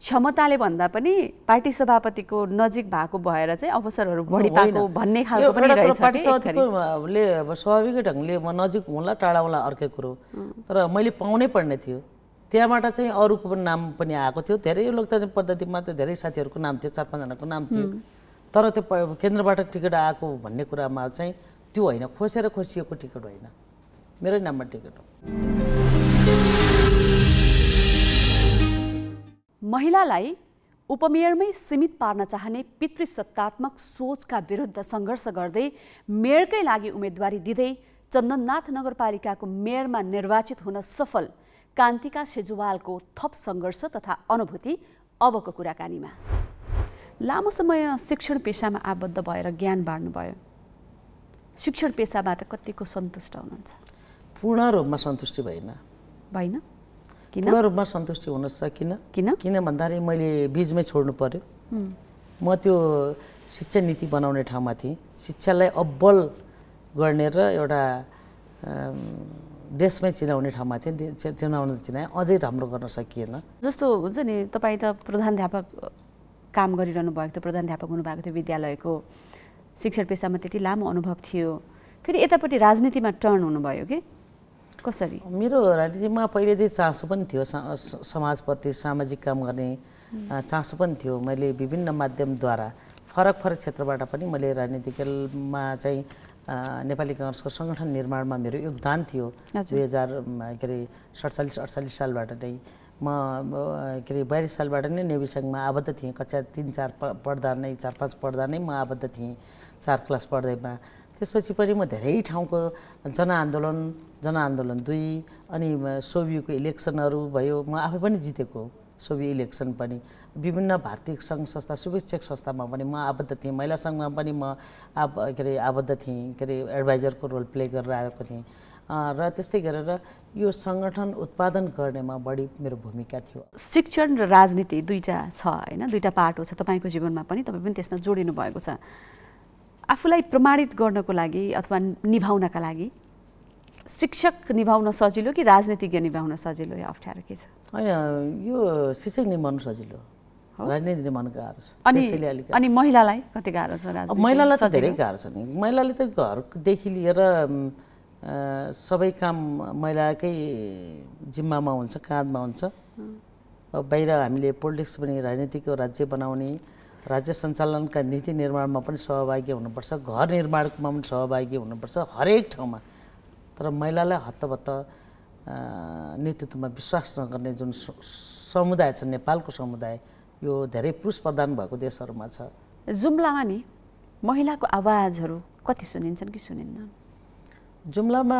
A: क्षमताले भन्दा पनि पार्टी सभापतिको नजिक भएको भएर चाहिँ अवसरहरू बढी पाएको भन्ने खालको पनि रहेछ पार्टी सभापतिले
B: अब स्वाभाविक ढङ्गले म नजिक हुँला टाढा हुँला अर्कै कुरो तर मैले पाउनै पर्ने थियो त्यहाँबाट चाहिँ अरूको पनि नाम पनि आएको थियो धेरै लोकतान्त्रिक पद्धतिमा त धेरै साथीहरूको नाम थियो चार पाँचजनाको नाम थियो तर त्यो केन्द्रबाट टिकट आएको भन्ने कुरामा चाहिँ त्यो होइन खोसेर खोसिएको टिकट होइन मेरै नाममा टिकट हो
A: महिलालाई उपमेयरमै सीमित पार्न चाहने पितृसत्तात्मक सोचका विरुद्ध सङ्घर्ष गर्दै मेयरकै लागि उम्मेदवारी दिँदै चन्दननाथ नगरपालिकाको मेयरमा निर्वाचित हुन सफल कान्तिका सेजुवालको थप सङ्घर्ष तथा अनुभूति अबको कुराकानीमा लामो समय शिक्षण पेसामा आबद्ध भएर ज्ञान बाँड्नुभयो शिक्षण पेसाबाट कतिको सन्तुष्ट
B: हुनुहुन्छ पूर्ण रूपमा सन्तुष्टि भएन भएन किन पूर्ण रूपमा सन्तुष्टि हुन सकिनँ किन किन भन्दाखेरि मैले बिचमै छोड्नु पर्यो म त्यो शिक्षा नीति बनाउने ठाउँमा थिएँ शिक्षालाई अब्बल गर्ने र एउटा देशमै चिनाउने ठाउँमा थिएँ चिनाउन चिनाएँ अझै राम्रो गर्न सकिएन
A: जस्तो हुन्छ नि तपाईँ त प्रधानध्यापक काम गरिरहनु भएको थियो प्रधानध्यापक हुनुभएको थियो विद्यालयको शिक्षण पेसामा त्यति लामो अनुभव थियो फेरि यतापट्टि राजनीतिमा टर्न
B: हुनुभयो कि कसरी मेरो राजनीतिमा पहिलेदेखि चासो पनि थियो समाजप्रति सामाजिक काम गर्ने चासो पनि थियो मैले विभिन्न माध्यमद्वारा फरक फरक क्षेत्रबाट पनि मैले राजनीतिकमा चाहिँ नेपाली कङ्ग्रेसको सङ्गठन निर्माणमा मेरो योगदान थियो दुई हजार के अरे सडचालिस अडचालिस सालबाट नै म के अरे बयालिस सालबाट नै नेविसङ्घमा आबद्ध थिएँ कक्षा तिन चार पढ्दा नै चार पाँच पढ्दा नै म आबद्ध थिएँ चार क्लास पढ्दैमा त्यसपछि पनि म धेरै ठाउँको जनआन्दोलन जनआन्दोलन दुई अनि सोभिको इलेक्सनहरू भयो म आफै पनि जितेको सोभि इलेक्सन पनि विभिन्न भारतीय सङ्घ संस्था शुभेच्छक संस्थामा पनि म आबद्ध थिएँ महिला सङ्घमा पनि म आब के अरे आबद्ध थिएँ के अरे एडभाइजरको रोल प्ले गरेर आएको थिएँ र त्यस्तै गरेर यो सङ्गठन उत्पादन गर्नेमा बढी मेरो भूमिका थियो
A: शिक्षण र राजनीति दुईवटा छ होइन दुईवटा पाटो छ तपाईँको जीवनमा पनि तपाईँ पनि त्यसमा जोडिनु भएको छ आफूलाई प्रमाणित गर्नको लागि अथवा निभाउनका लागि शिक्षक निभाउन सजिलो कि राजनीतिज्ञ निभाउन सजिलो यो अप्ठ्यारो के छ
B: होइन यो शिक्षक निभाउनु सजिलो राजनीति निर्माण गाह्रो छ अनि अनि
A: महिलालाई कति गाह्रो छ महिलालाई त धेरै गाह्रो
B: छ नि महिलाले त घरदेखि लिएर सबै काम महिलाकै जिम्मामा हुन्छ काँधमा हुन्छ बाहिर हामीले पोलिटिक्स पनि राजनीतिको राज्य बनाउने राज्य सञ्चालनका नीति निर्माणमा पनि सहभागी हुनुपर्छ घर निर्माणमा पनि सहभागी हुनुपर्छ हरेक ठाउँमा तर महिलालाई हत्तबत्त नेतृत्वमा विश्वास नगर्ने जुन समुदाय छ नेपालको समुदाय यो धेरै पुरुष प्रधान भएको देशहरूमा छ
A: जुम्लामा नि महिलाको आवाजहरू कति सुनिन्छन् कि सुनिन्नन्
B: जुम्लामा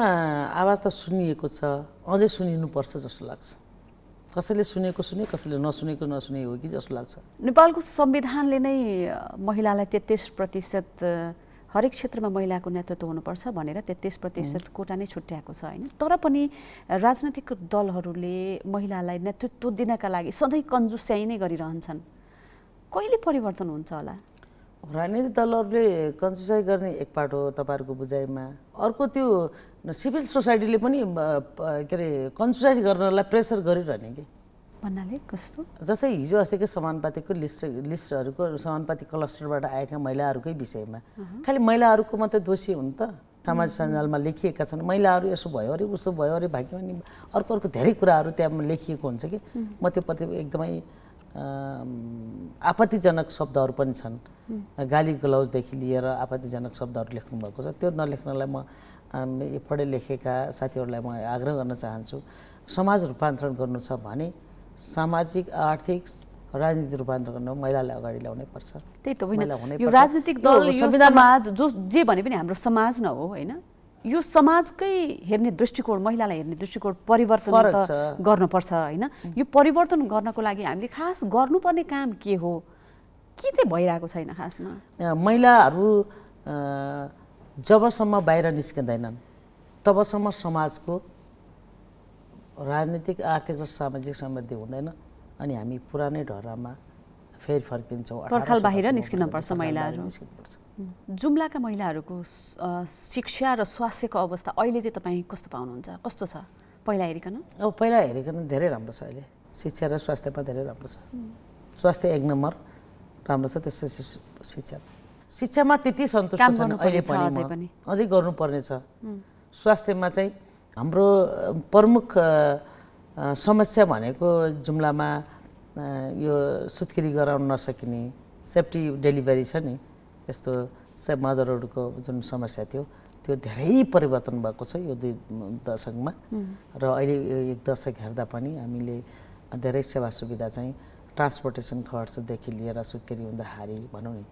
B: आवाज त सुनिएको छ अझै सुनिनुपर्छ जस्तो लाग्छ कसैले सुनेको सुने कसैले नसुनेको नसुने हो कि जस्तो लाग्छ
A: नेपालको संविधानले नै महिलालाई तेत्तिस प्रतिशत हरेक क्षेत्रमा महिलाको नेतृत्व हुनुपर्छ भनेर तेत्तिस प्रतिशत कोटा नै छुट्याएको छ होइन तर पनि राजनैतिक दलहरूले महिलालाई नेतृत्व दिनका लागि सधैँ कन्जुस्याइ नै गरिरहन्छन् कहिले परिवर्तन हुन्छ होला
B: राजनीतिक दलहरूले कन्जुस्याइ गर्ने एक पार्ट हो तपाईँहरूको बुझाइमा अर्को त्यो सिभिल सोसाइटीले पनि के अरे कन्सुसाइज गर्नलाई प्रेसर गरिरहने कि
A: भन्नाले कस्तो
B: जस्तै हिजो अस्तिकै समानुपातिको लिस्ट लिस्टहरूको समानुपाति क्लस्टरबाट आएका महिलाहरूकै विषयमा खालि महिलाहरूको मात्रै दोषी हुन् त सामाजिक सञ्जालमा लेखिएका छन् महिलाहरू यसो भयो अरे उसो भयो अरे भाग्यमानी अर्को अर्को धेरै कुराहरू त्यहाँ लेखिएको हुन्छ कि म त्यो प्रति एकदमै आपत्तिजनक शब्दहरू पनि छन् गाली गलौजदेखि लिएर आपत्तिजनक शब्दहरू लेख्नुभएको छ त्यो नलेख्नलाई म पढे लेखेका साथीहरूलाई म आग्रह गर्न चाहन्छु समाज रूपान्तरण गर्नु छ भने सामाजिक आर्थिक राजनीति रूपान्तरण गर्न महिलालाई अगाडि ल्याउनै पर्छ
A: त्यही त होइन यो राजनीतिक दल यो समाज जो जे भने पनि हाम्रो समाज न हो होइन यो समाजकै हेर्ने दृष्टिकोण महिलालाई हेर्ने दृष्टिकोण परिवर्तन गर्नुपर्छ होइन यो परिवर्तन गर्नको लागि हामीले खास गर्नुपर्ने काम के हो के चाहिँ भइरहेको छैन खासमा
B: महिलाहरू जबसम्म बाहिर निस्किँदैनन् तबसम्म समाजको राजनीतिक आर्थिक र सामाजिक समृद्धि हुँदैन अनि हामी पुरानै ढरामा फेरि फर्किन्छौँ पर्खाल बाहिर निस्किनुपर्छ महिलाहरू पर्छ
A: जुम्लाका महिलाहरूको शिक्षा र स्वास्थ्यको अवस्था अहिले चाहिँ तपाईँ कस्तो पाउनुहुन्छ कस्तो छ पहिला हेरिकन
B: अब पहिला हेरिकन धेरै राम्रो छ अहिले शिक्षा र स्वास्थ्यमा धेरै राम्रो छ स्वास्थ्य एक नम्बर राम्रो छ त्यसपछि शिक्षा शिक्षामा त्यति सन्तुष्ट छैन अहिले पनि अझै गर्नुपर्ने छ स्वास्थ्यमा चाहिँ हाम्रो प्रमुख समस्या भनेको जुम्लामा यो सुत्केरी गराउन नसकिने सेफ्टी डेलिभरी छ नि यस्तो मदरहरूको जुन समस्या थियो त्यो धेरै परिवर्तन भएको छ यो दुई दशकमा र अहिले एक दशक हेर्दा पनि हामीले धेरै सेवा सुविधा चाहिँ ट्रान्सपोर्टेसन खर्चदेखि लिएर सुत्केरी हुँदाखेरि भनौँ नि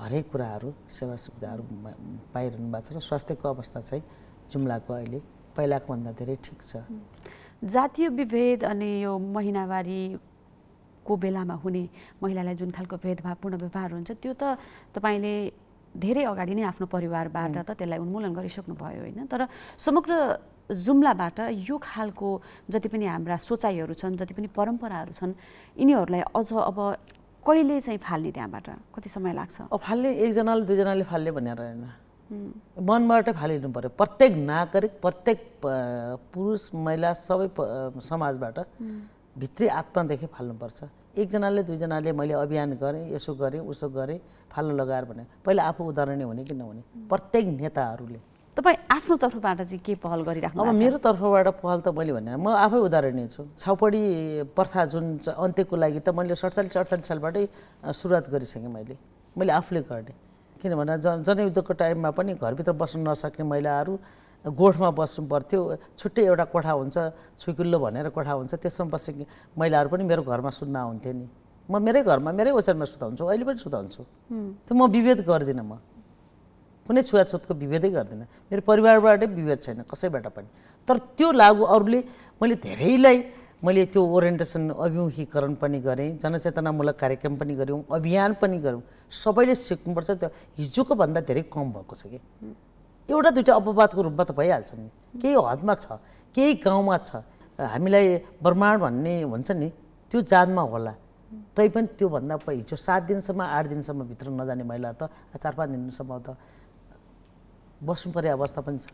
B: हरेक कुराहरू सेवा सुविधाहरू पाइरहनु भएको छ र स्वास्थ्यको अवस्था चाहिँ जुम्लाको अहिले पहिलाको भन्दा धेरै ठिक छ
A: जातीय विभेद अनि यो को बेलामा हुने महिलालाई जुन खालको भेदभावपूर्ण व्यवहार हुन्छ त्यो त तपाईँले धेरै अगाडि नै आफ्नो परिवारबाट त त्यसलाई उन्मूलन गरिसक्नुभयो होइन तर समग्र जुम्लाबाट यो खालको जति पनि हाम्रा सोचाइहरू छन् जति पनि परम्पराहरू
B: छन् यिनीहरूलाई अझ अब कहिले चाहिँ फाल्ने त्यहाँबाट कति समय लाग्छ अब फाल्ने एकजनाले दुईजनाले फाल्ने भनेर होइन मनबाट फालिनु पर्यो प्रत्येक नागरिक प्रत्येक पुरुष महिला सबै समाजबाट भित्री आत्मादेखि फाल्नुपर्छ एकजनाले दुईजनाले मैले अभियान गरेँ यसो गरेँ उसो गरेँ फाल्नु लगाएर भने पहिला आफू उदाहरणीय हुने कि नहुने प्रत्येक नेताहरूले
A: तपाईँ आफ्नो तर्फबाट चाहिँ के पहल
B: गरिराख्नु अब मेरो तर्फबाट पहल त मैले भने म आफै उदाहरणीय छु छाउपडी प्रथा जुन अन्त्यको लागि त मैले सडचालिस अडचालिस सालबाटै सुरुवात गरिसकेँ मैले मैले आफूले गर्ने किनभने जन जनयुद्धको टाइममा पनि घरभित्र बस्न नसक्ने महिलाहरू गोठमा बस्नु पर्थ्यो छुट्टै एउटा कोठा हुन्छ छुइकुल्लो भनेर कोठा हुन्छ त्यसमा बस्ने महिलाहरू पनि मेरो घरमा सुन्न आउँथे नि म मेरै घरमा मेरै ओछ्यानमा सुताउँछु अहिले पनि सुताउँछु त्यो म विभेद गर्दिनँ म कुनै छुवाछुतको विभेदै गर्दिनँ मेरो परिवारबाटै विभेद छैन कसैबाट पनि तर त्यो लागु अरूले मैले धेरैलाई मैले त्यो ओरिएन्टेसन अभिमुखीकरण पनि गरेँ जनचेतनामूलक कार्यक्रम पनि गऱ्यौँ अभियान पनि गऱ्यौँ सबैले सिक्नुपर्छ त्यो हिजोको भन्दा धेरै कम भएको छ कि एउटा दुइटा अपवादको रूपमा त भइहाल्छ नि केही हदमा छ केही गाउँमा छ हामीलाई ब्रह्माण्ड भन्ने हुन्छ नि त्यो जातमा होला तैपनि त्योभन्दा हिजो सात दिनसम्म आठ दिनसम्म भित्र नजाने महिला त चार पाँच दिनसम्म त बस्नु पर्ने अवस्था पनि छ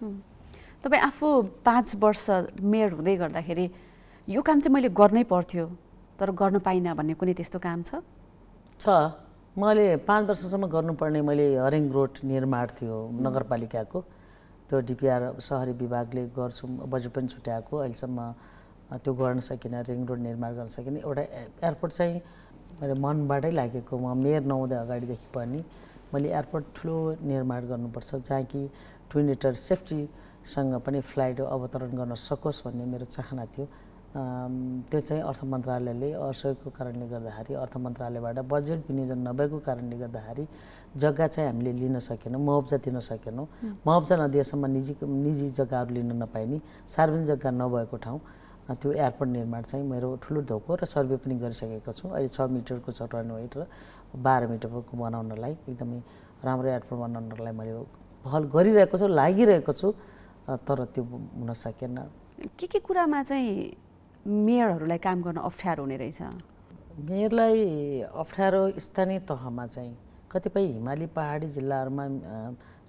A: तपाईँ आफू पाँच वर्ष मेयर हुँदै गर्दाखेरि यो काम चाहिँ मैले गर्नै पर्थ्यो तर गर्न पाइनँ भन्ने कुनै त्यस्तो काम छ
B: छ मैले पाँच वर्षसम्म गर्नुपर्ने मैले हरिङ रोड निर्माण थियो नगरपालिकाको त्यो डिपिआर सहरी विभागले गर्छु बजेट पनि छुट्याएको अहिलेसम्म त्यो गर्न सकिनँ रिङ रोड निर्माण गर्न सकिनँ एउटा एयरपोर्ट चाहिँ मेरो मनबाटै लागेको म मेयर नहुँदै अगाडिदेखि पनि मैले एयरपोर्ट ठुलो निर्माण गर्नुपर्छ जहाँ कि ट्विनेटर सेफ्टीसँग पनि फ्लाइट अवतरण गर्न सकोस् भन्ने मेरो चाहना थियो त्यो चाहिँ अर्थ मन्त्रालयले असहयोगको कारणले गर्दाखेरि अर्थ मन्त्रालयबाट बजेट विनियोजन नभएको कारणले गर्दाखेरि जग्गा चाहिँ हामीले लिन सकेनौँ मुआब्जा दिन सकेनौँ मुआब्जा नदिएसम्म निजी निजी जग्गाहरू लिन नपाइने सार्वजनिक जग्गा नभएको ठाउँ त्यो एयरपोर्ट निर्माण चाहिँ मेरो ठुलो धोको र सर्वे पनि गरिसकेको छु अहिले छ मिटरको छ रनवे र बाह्र मिटरको बनाउनलाई एकदमै राम्रो एयरपोर्ट बनाउनलाई मैले पहल गरिरहेको छु लागिरहेको छु तर त्यो हुन सकेन के के कुरामा चाहिँ मेयरहरूलाई काम गर्न अप्ठ्यारो हुने रहेछ मेयरलाई अप्ठ्यारो स्थानीय तहमा चाहिँ कतिपय हिमाली पहाडी जिल्लाहरूमा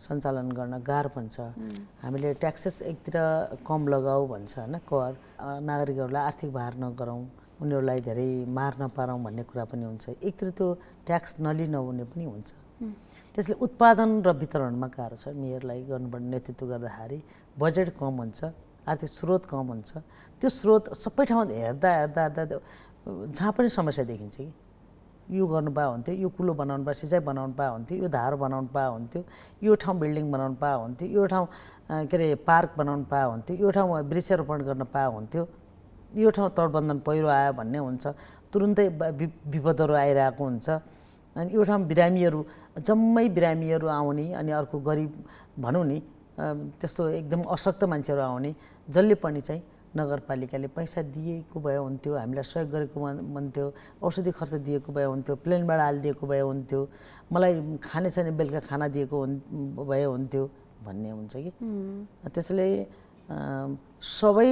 B: सञ्चालन गर्न गाह्रो भन्छ हामीले ट्याक्सेस एकतिर कम लगाऊ भन्छ होइन कर नागरिकहरूलाई आर्थिक भार नगरौँ उनीहरूलाई धेरै मार नपारौँ भन्ने कुरा पनि हुन्छ एकतिर त्यो ट्याक्स नलिन हुने पनि हुन्छ त्यसले उत्पादन र वितरणमा गाह्रो छ मेयरलाई गर्नुपर्ने नेतृत्व गर्दाखेरि बजेट कम हुन्छ आर्थिक स्रोत कम हुन्छ त्यो स्रोत सबै ठाउँ हेर्दा हेर्दा हेर्दा जहाँ पनि समस्या देखिन्छ कि यो गर्नु पाए हुन्थ्यो यो कुलो बनाउनु पाए सिँचाइ बनाउनु पाए हुन्थ्यो यो धारो बनाउनु पाए हुन्थ्यो यो ठाउँ बिल्डिङ बनाउनु पाए हुन्थ्यो यो ठाउँ के अरे पार्क बनाउनु पाए हुन्थ्यो यो ठाउँ वृक्षारोपण गर्न पाए हुन्थ्यो यो ठाउँ तटबन्धन पहिरो आयो भन्ने हुन्छ तुरुन्तै विपदहरू आइरहेको हुन्छ अनि एउटा ठाउँमा बिरामीहरू जम्मै बिरामीहरू आउने अनि अर्को गरिब भनौँ नि त्यस्तो एकदम अशक्त मान्छेहरू आउने जसले पनि चाहिँ नगरपालिकाले पैसा दिएको भए हुन्थ्यो हामीलाई सहयोग गरेको हुन्थ्यो औषधि खर्च दिएको भए हुन्थ्यो प्लेनबाट हालिदिएको भए हुन्थ्यो मलाई खाने छैन बेलुका खाना दिएको हुन् भए हुन्थ्यो भन्ने हुन्छ कि त्यसैले सबै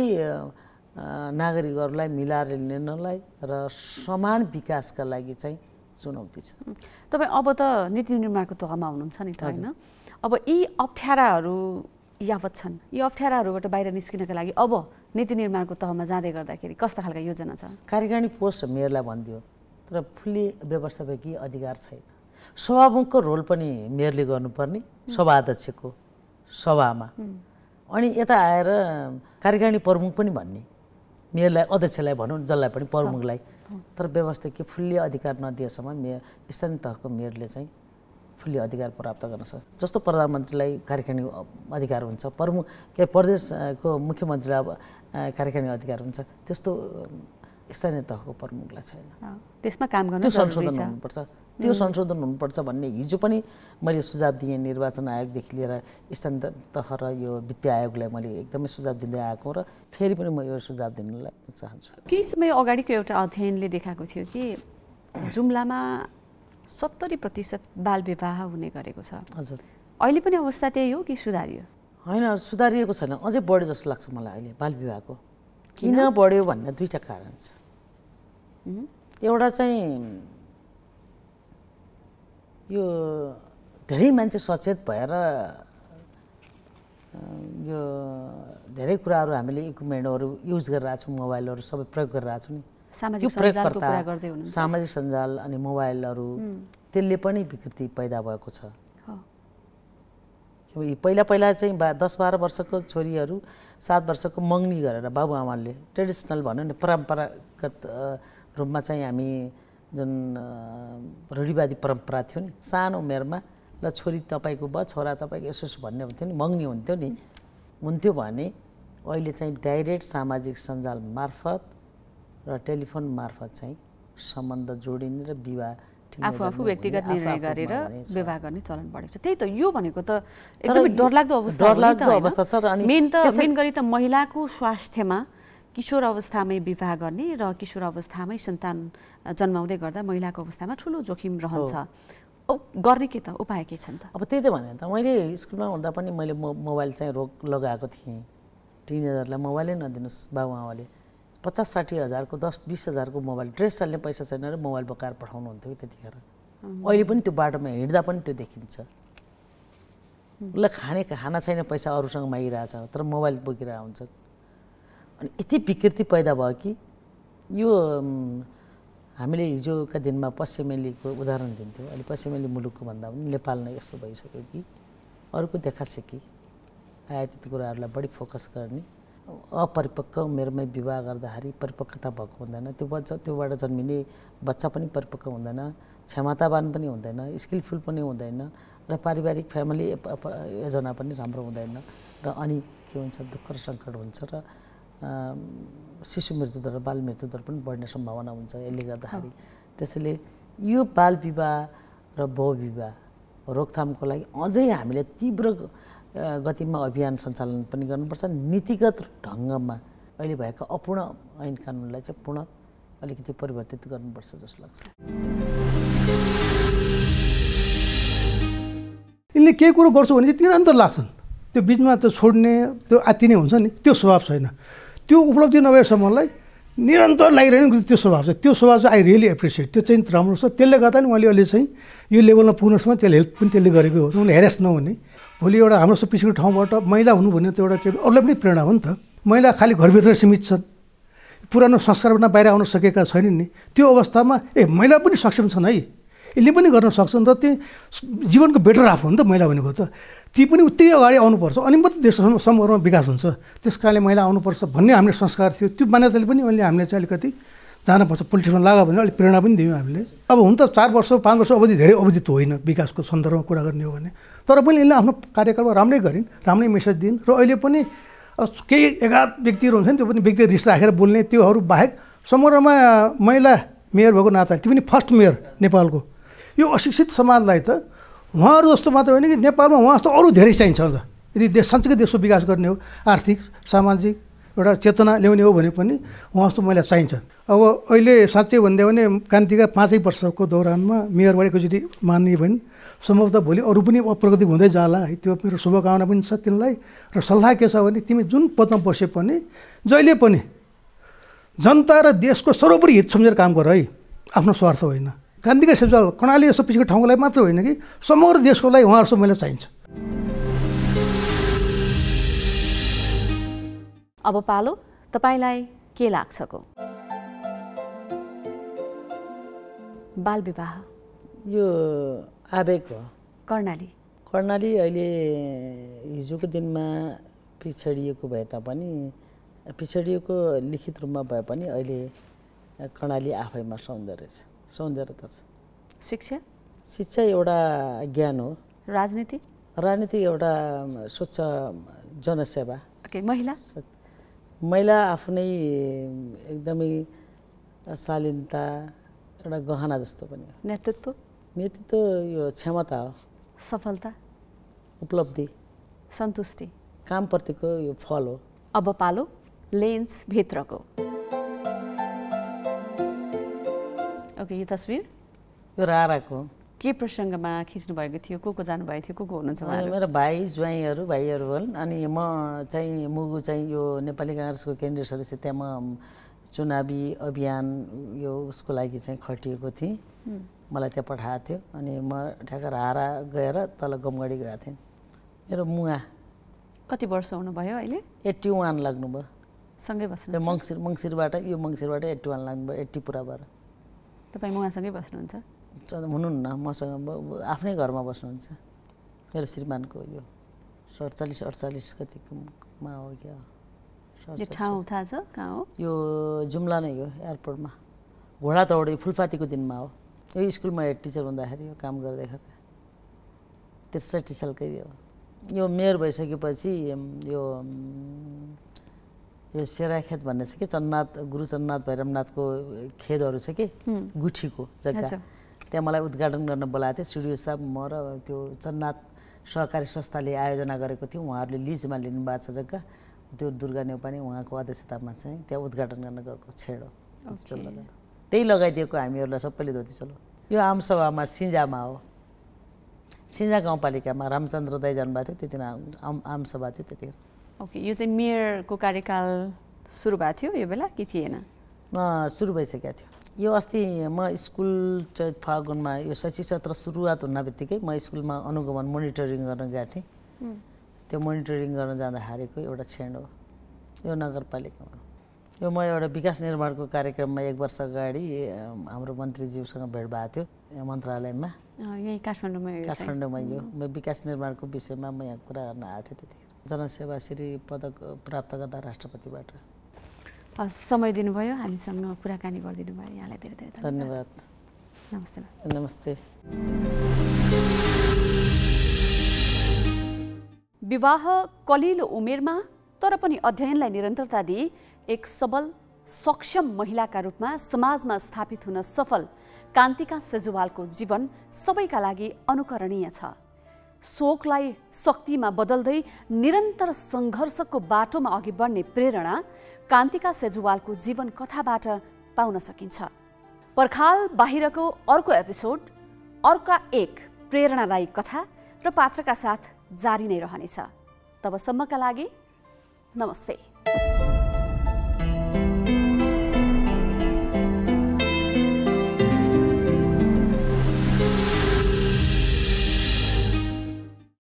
B: नागरिकहरूलाई मिलाएर लिनलाई र समान विकासका लागि चाहिँ चुनौती छ
A: तपाईँ अब त नीति निर्माणको तहमा हुनुहुन्छ नि त होइन अब यी अप्ठ्याराहरू यावत छन् यी अप्ठ्याराहरूबाट बाहिर निस्किनका लागि अब नीति निर्माणको तहमा जाँदै गर्दाखेरि कस्तो खालको योजना छ
B: कार्यकारिणी पोस्ट मेयरलाई भनिदियो तर फुल्ली व्यवस्थापकीय अधिकार छैन सभामुखको रोल पनि मेयरले गर्नुपर्ने सभा अध्यक्षको सभामा अनि यता आएर कार्यकारिणी प्रमुख पनि भन्ने मेयरलाई अध्यक्षलाई भनौँ जसलाई पनि प्रमुखलाई तर व्यवस्था के फुल्ली अधिकार नदिएसम्म मेयर स्थानीय तहको मेयरले चाहिँ फुल्ली अधिकार प्राप्त गर्न सक्छ जस्तो प्रधानमन्त्रीलाई कार्यकारिणी अधिकार हुन्छ प्रमुख के प्रदेशको मुख्यमन्त्रीलाई अब कार्यकारिणी अधिकार हुन्छ त्यस्तो स्थानीय तहको प्रमुखलाई छैन
A: त्यसमा काम गर्नु त्यो संशोधन हुनुपर्छ
B: त्यो संशोधन हुनुपर्छ भन्ने हिजो पनि मैले सुझाव दिएँ निर्वाचन आयोगदेखि लिएर स्थानीय तह र यो वित्तीय आयोगलाई मैले एकदमै सुझाव दिँदै आएको र फेरि पनि म यो सुझाव दिनलाई चाहन्छु
A: केही समय अगाडिको एउटा अध्ययनले देखाएको थियो कि जुम्लामा सत्तरी प्रतिशत बाल विवाह हुने
B: गरेको छ हजुर अहिले पनि अवस्था त्यही हो कि सुधारियो होइन सुधारिएको छैन अझै बढ्यो जस्तो लाग्छ मलाई अहिले बाल विवाहको किन बढ्यो भन्ने दुईवटा कारण छ एउटा चाहिँ यो धेरै मान्छे सचेत भएर यो धेरै कुराहरू हामीले इक्विपमेन्टहरू युज गरिरहेको छौँ मोबाइलहरू सबै प्रयोग गरिरहेछौँ
A: नि यो प्रयोगकर्ता
B: सामाजिक सञ्जाल अनि मोबाइलहरू त्यसले पनि विकृति पैदा भएको छ पहिला पहिला चाहिँ बा दस बाह्र वर्षको छोरीहरू सात वर्षको मङ्नी गरेर बाबुआमाले ट्रेडिसनल भनौँ न परम्परागत रूपमा चाहिँ हामी जुन रूढिवादी परम्परा थियो नि सानो उमेरमा ल छोरी तपाईँको भयो छोरा तपाईँको यसो यसो भन्ने हुन्थ्यो नि मङ्नी हुन्थ्यो नि हुन्थ्यो भने अहिले चाहिँ डाइरेक्ट सामाजिक सञ्जाल मार्फत र टेलिफोन मार्फत चाहिँ सम्बन्ध जोडिने र विवाह आफू आफू व्यक्तिगत निर्णय गरेर विवाह
A: गर्ने चलन बढेको छ त्यही त यो भनेको त एकदमै डरलाग्दो अवस्था डरलाग्दो अवस्था छ मेन त मेन गरी त महिलाको स्वास्थ्यमा किशोर अवस्थामै विवाह गर्ने र किशोर अवस्थामै सन्तान जन्माउँदै गर्दा महिलाको अवस्थामा ठुलो जोखिम रहन्छ गर्ने के त उपाय के
B: छन् त अब त्यही त भने त मैले स्कुलमा हुँदा पनि मैले मोबाइल चाहिँ रोग लगाएको थिएँ टिनेजरलाई मोबाइलै नदिनुहोस् बाबुआमाले पचास साठी हजारको दस बिस हजारको मोबाइल ड्रेस चल्ने पैसा छैन र मोबाइल बोकाएर पठाउनुहुन्थ्यो कि त्यतिखेर अहिले पनि त्यो बाटोमा हिँड्दा पनि त्यो देखिन्छ उसलाई खाने खाना छैन पैसा अरूसँग मागिरहेछ तर मोबाइल बोकिरहेको हुन्छ अनि यति विकृति पैदा भयो कि यो हामीले हिजोका दिनमा पश्चिमेलीको उदाहरण दिन्थ्यौँ अहिले पश्चिमेली मुलुकको भन्दा पनि नेपाल नै यस्तो भइसक्यो कि अरूको देखासेकी आयातित कुराहरूलाई बढी फोकस गर्ने अपरिपक्व मेरोमै विवाह गर्दाखेरि परिपक्वता भएको हुँदैन त्यो बच्चा त्योबाट जन्मिने बच्चा पनि परिपक्व हुँदैन क्षमतावान पनि हुँदैन स्किलफुल पनि हुँदैन र पारिवारिक फ्यामिली योजना पनि राम्रो हुँदैन र अनि के हुन्छ दुःख र सङ्कट हुन्छ र शिशु मृत्युदर बाल मृत्युदर पनि बढ्ने सम्भावना हुन्छ यसले गर्दाखेरि त्यसैले यो बाल विवाह र बहुविवाह रोकथामको लागि अझै हामीले तीव्र गतिमा अभियान सञ्चालन पनि गर्नुपर्छ नीतिगत ढङ्गमा अहिले भएका अपूर्ण ऐन कानुनलाई चाहिँ पूर्ण अलिकति परिवर्तित गर्नुपर्छ जस्तो लाग्छ
D: यिनले केही कुरो गर्छु भने चाहिँ निरन्तर लाग्छन् त्यो बिचमा त्यो छोड्ने त्यो आत्तिने हुन्छ नि त्यो स्वभाव छैन त्यो उपलब्धि नभएसम्मलाई निरन्तर लागिरहने त्यो स्वभाव छ त्यो स्वभाव चाहिँ आई रियली एप्रिसिएट त्यो चाहिँ राम्रो छ त्यसले गर्दा नि उहाँले अहिले चाहिँ यो लेभलमा पुग्नसम्म त्यसले हेल्प पनि त्यसले गरेको हो उनले हेरेस नहुने भोलि एउटा हाम्रो पिछेको ठाउँबाट महिला हुनु भने त्यो एउटा के अरूलाई पनि प्रेरणा हो नि त महिला खालि घरभित्र सीमित छन् पुरानो संस्कारबाट बाहिर आउन सकेका छैनन् नि त्यो अवस्थामा ए महिला पनि सक्षम छन् है यसले पनि गर्न सक्छन् र त्यो जीवनको बेटर हाफ हो नि त महिला भनेको त ती पनि उत्तिकै अगाडि आउनुपर्छ अनि मात्रै देश समूहमा विकास हुन्छ त्यस कारणले महिला आउनुपर्छ भन्ने हाम्रो संस्कार थियो त्यो मान्यताले पनि अहिले हामीले चाहिँ अलिकति जानुपर्छ पोलिटिक्समा लाग्यो भने अलिक प्रेरणा पनि दियौँ हामीले अब हुन त चार वर्ष पाँच वर्ष अवधि धेरै अवधि त होइन विकासको सन्दर्भमा कुरा गर्ने हो भने तर पनि यसले आफ्नो कार्यकालमा राम्रै गरिन् राम्रै मेसेज दिइन् र अहिले पनि केही एघार व्यक्तिहरू हुन्छ नि त्यो पनि व्यक्ति रिस राखेर बोल्ने त्योहरू बाहेक समग्रमा महिला मेयर भएको नाता त्यो पनि फर्स्ट मेयर नेपालको यो अशिक्षित समाजलाई त उहाँहरू जस्तो मात्र होइन कि नेपालमा उहाँ जस्तो अरू धेरै चाहिन्छ अन्त यदि देश साँच्चीकै देशको विकास गर्ने हो आर्थिक सामाजिक एउटा चेतना ल्याउने हो भने पनि उहाँ जस्तो मैले चाहिन्छ अब अहिले साँच्चै भनिदियो भने कान्तिका पाँचै वर्षको दौरानमा मेयरबाट एकचोटि मानियो भने सम्भवतः भोलि अरू पनि प्रगति हुँदै जाला है त्यो मेरो शुभकामना पनि छ तिमीलाई र सल्लाह के छ भने तिमी जुन पदमा बसे पनि जहिले पनि जनता र देशको सर्वोपरि हित सम्झेर काम गर है आफ्नो स्वार्थ होइन गान्धीका सेवाल कर्णाली जस्तो पछिको ठाउँलाई मात्र होइन कि समग्र देशको लागि उहाँहरूसँग मैले चाहिन्छ
A: अब पालो तपाईँलाई के लाग्छको विवाह
B: यो आवेग हो कर्णाली कर्णाली अहिले हिजोको दिनमा पिछडिएको भए तापनि पिछडिएको लिखित रूपमा भए पनि अहिले कर्णाली आफैमा सौन्दर्य छ सौन्दर्यता छ शिक्षा शिक्षा एउटा ज्ञान हो राजनीति राजनीति एउटा स्वच्छ जनसेवा okay, महिला महिला आफ्नै एकदमै शालीनता एउटा गहना जस्तो पनि नेतृत्व नेतृत्व यो क्षमता हो सफलता उपलब्धि सन्तुष्टि कामप्रतिको यो फल हो
A: अब पालो लेन्स भित्रको ओके यो तस्विर यो राराको के प्रसङ्गमा भएको थियो को को जानुभएको थियो को को हुनुहुन्छ मेरो
B: भाइ ज्वाइँहरू भाइहरू हुन् अनि म चाहिँ मुगु चाहिँ यो नेपाली काङ्ग्रेसको केन्द्रीय सदस्य त्यहाँ म चुनावी अभियान यो उसको लागि चाहिँ खटिएको थिएँ मलाई त्यहाँ पठाएको थियो अनि म ठ्याक्क हारा गएर तल गमगढी गएको थिएँ मेरो मुवा
A: कति वर्ष हुनुभयो अहिले
B: एट्टी वान लाग्नुभयो
A: सँगै बस्नु मङ्सिर
B: मङ्सिरबाट यो मङ्सिरबाट एट्टी वान लाग्नुभयो एट्टी पुरा भएर
A: तपाईँ उहाँसँगै बस्नुहुन्छ
B: हुनुहुन्न मसँग आफ्नै घरमा बस्नुहुन्छ मेरो श्रीमानको यो सडचालिस अडचालिस कतिमा हो क्या यो ठाउँ
A: थाहा छ कहाँ हो
B: यो जुम्ला नै हो एयरपोर्टमा घोडा तौडी फुलपातीको दिनमा हो यो स्कुलमा हेड टिचर हुँदाखेरि यो काम गर्दाखेरि त्रिसठी सालकै हो यो मेयर भइसकेपछि यो यो सेराखेत भन्ने छ कि चन्नाथ गुरु चन्नाथ भैरवनाथको खेतहरू छ कि गुठीको जग्गा त्यहाँ मलाई उद्घाटन गर्न बोलाएको थियो सिडियो साहब म र त्यो चन्नाथ सहकारी संस्थाले आयोजना गरेको थियो उहाँहरूले लिजमा लिनुभएको छ जग्गा त्यो दुर्गा पनि उहाँको अध्यक्षतामा चाहिँ त्यहाँ उद्घाटन गर्न गएको छेडो त्यही लगाइदिएको हामीहरूलाई सबैले धोती चलो यो आमसभामा सिन्जामा हो सिन्जा गाउँपालिकामा रामचन्द्र दाई जानुभएको थियो त्यतिखेर आम आमसभा थियो त्यतिखेर
A: ओके यो चाहिँ मेयरको कार्यकाल सुरु भएको थियो यो बेला कि थिएन
B: सुरु भइसकेको थियो यो अस्ति म स्कुल चैत फागुनमा यो शैक्षिक सत्र सुरुवात हुन बित्तिकै म स्कुलमा अनुगमन मोनिटरिङ गर्न गएको थिएँ त्यो मोनिटरिङ गर्न जाँदाखेरिको एउटा क्षण हो यो नगरपालिकामा यो म एउटा विकास निर्माणको कार्यक्रममा एक वर्ष अगाडि हाम्रो मन्त्रीज्यूसँग भेट भएको थियो मन्त्रालयमा
A: काठमाडौँमा काठमाडौँमा यो
B: म विकास निर्माणको विषयमा म यहाँ कुरा गर्न आएको थिएँ त्यतिखेर जनसेवा श्री पदक प्राप्त गर्दा राष्ट्रपतिबाट
A: समय दिनुभयो हामीसँग कुराकानी गरिदिनु भयो यहाँलाई धेरै धेरै धन्यवाद नमस्ते नमस्ते विवाह कलिलो उमेरमा तर पनि अध्ययनलाई निरन्तरता दिई एक सबल सक्षम महिलाका रूपमा समाजमा स्थापित हुन सफल कान्तिका सेजुवालको जीवन सबैका लागि अनुकरणीय छ शोकलाई शक्तिमा बदल्दै निरन्तर सङ्घर्षको बाटोमा अघि बढ्ने प्रेरणा कान्तिका सेजुवालको जीवन कथाबाट पाउन सकिन्छ पर्खाल बाहिरको अर्को एपिसोड अर्का एक प्रेरणादायी कथा र पात्रका साथ जारी नै रहनेछ तबसम्मका लागि नमस्ते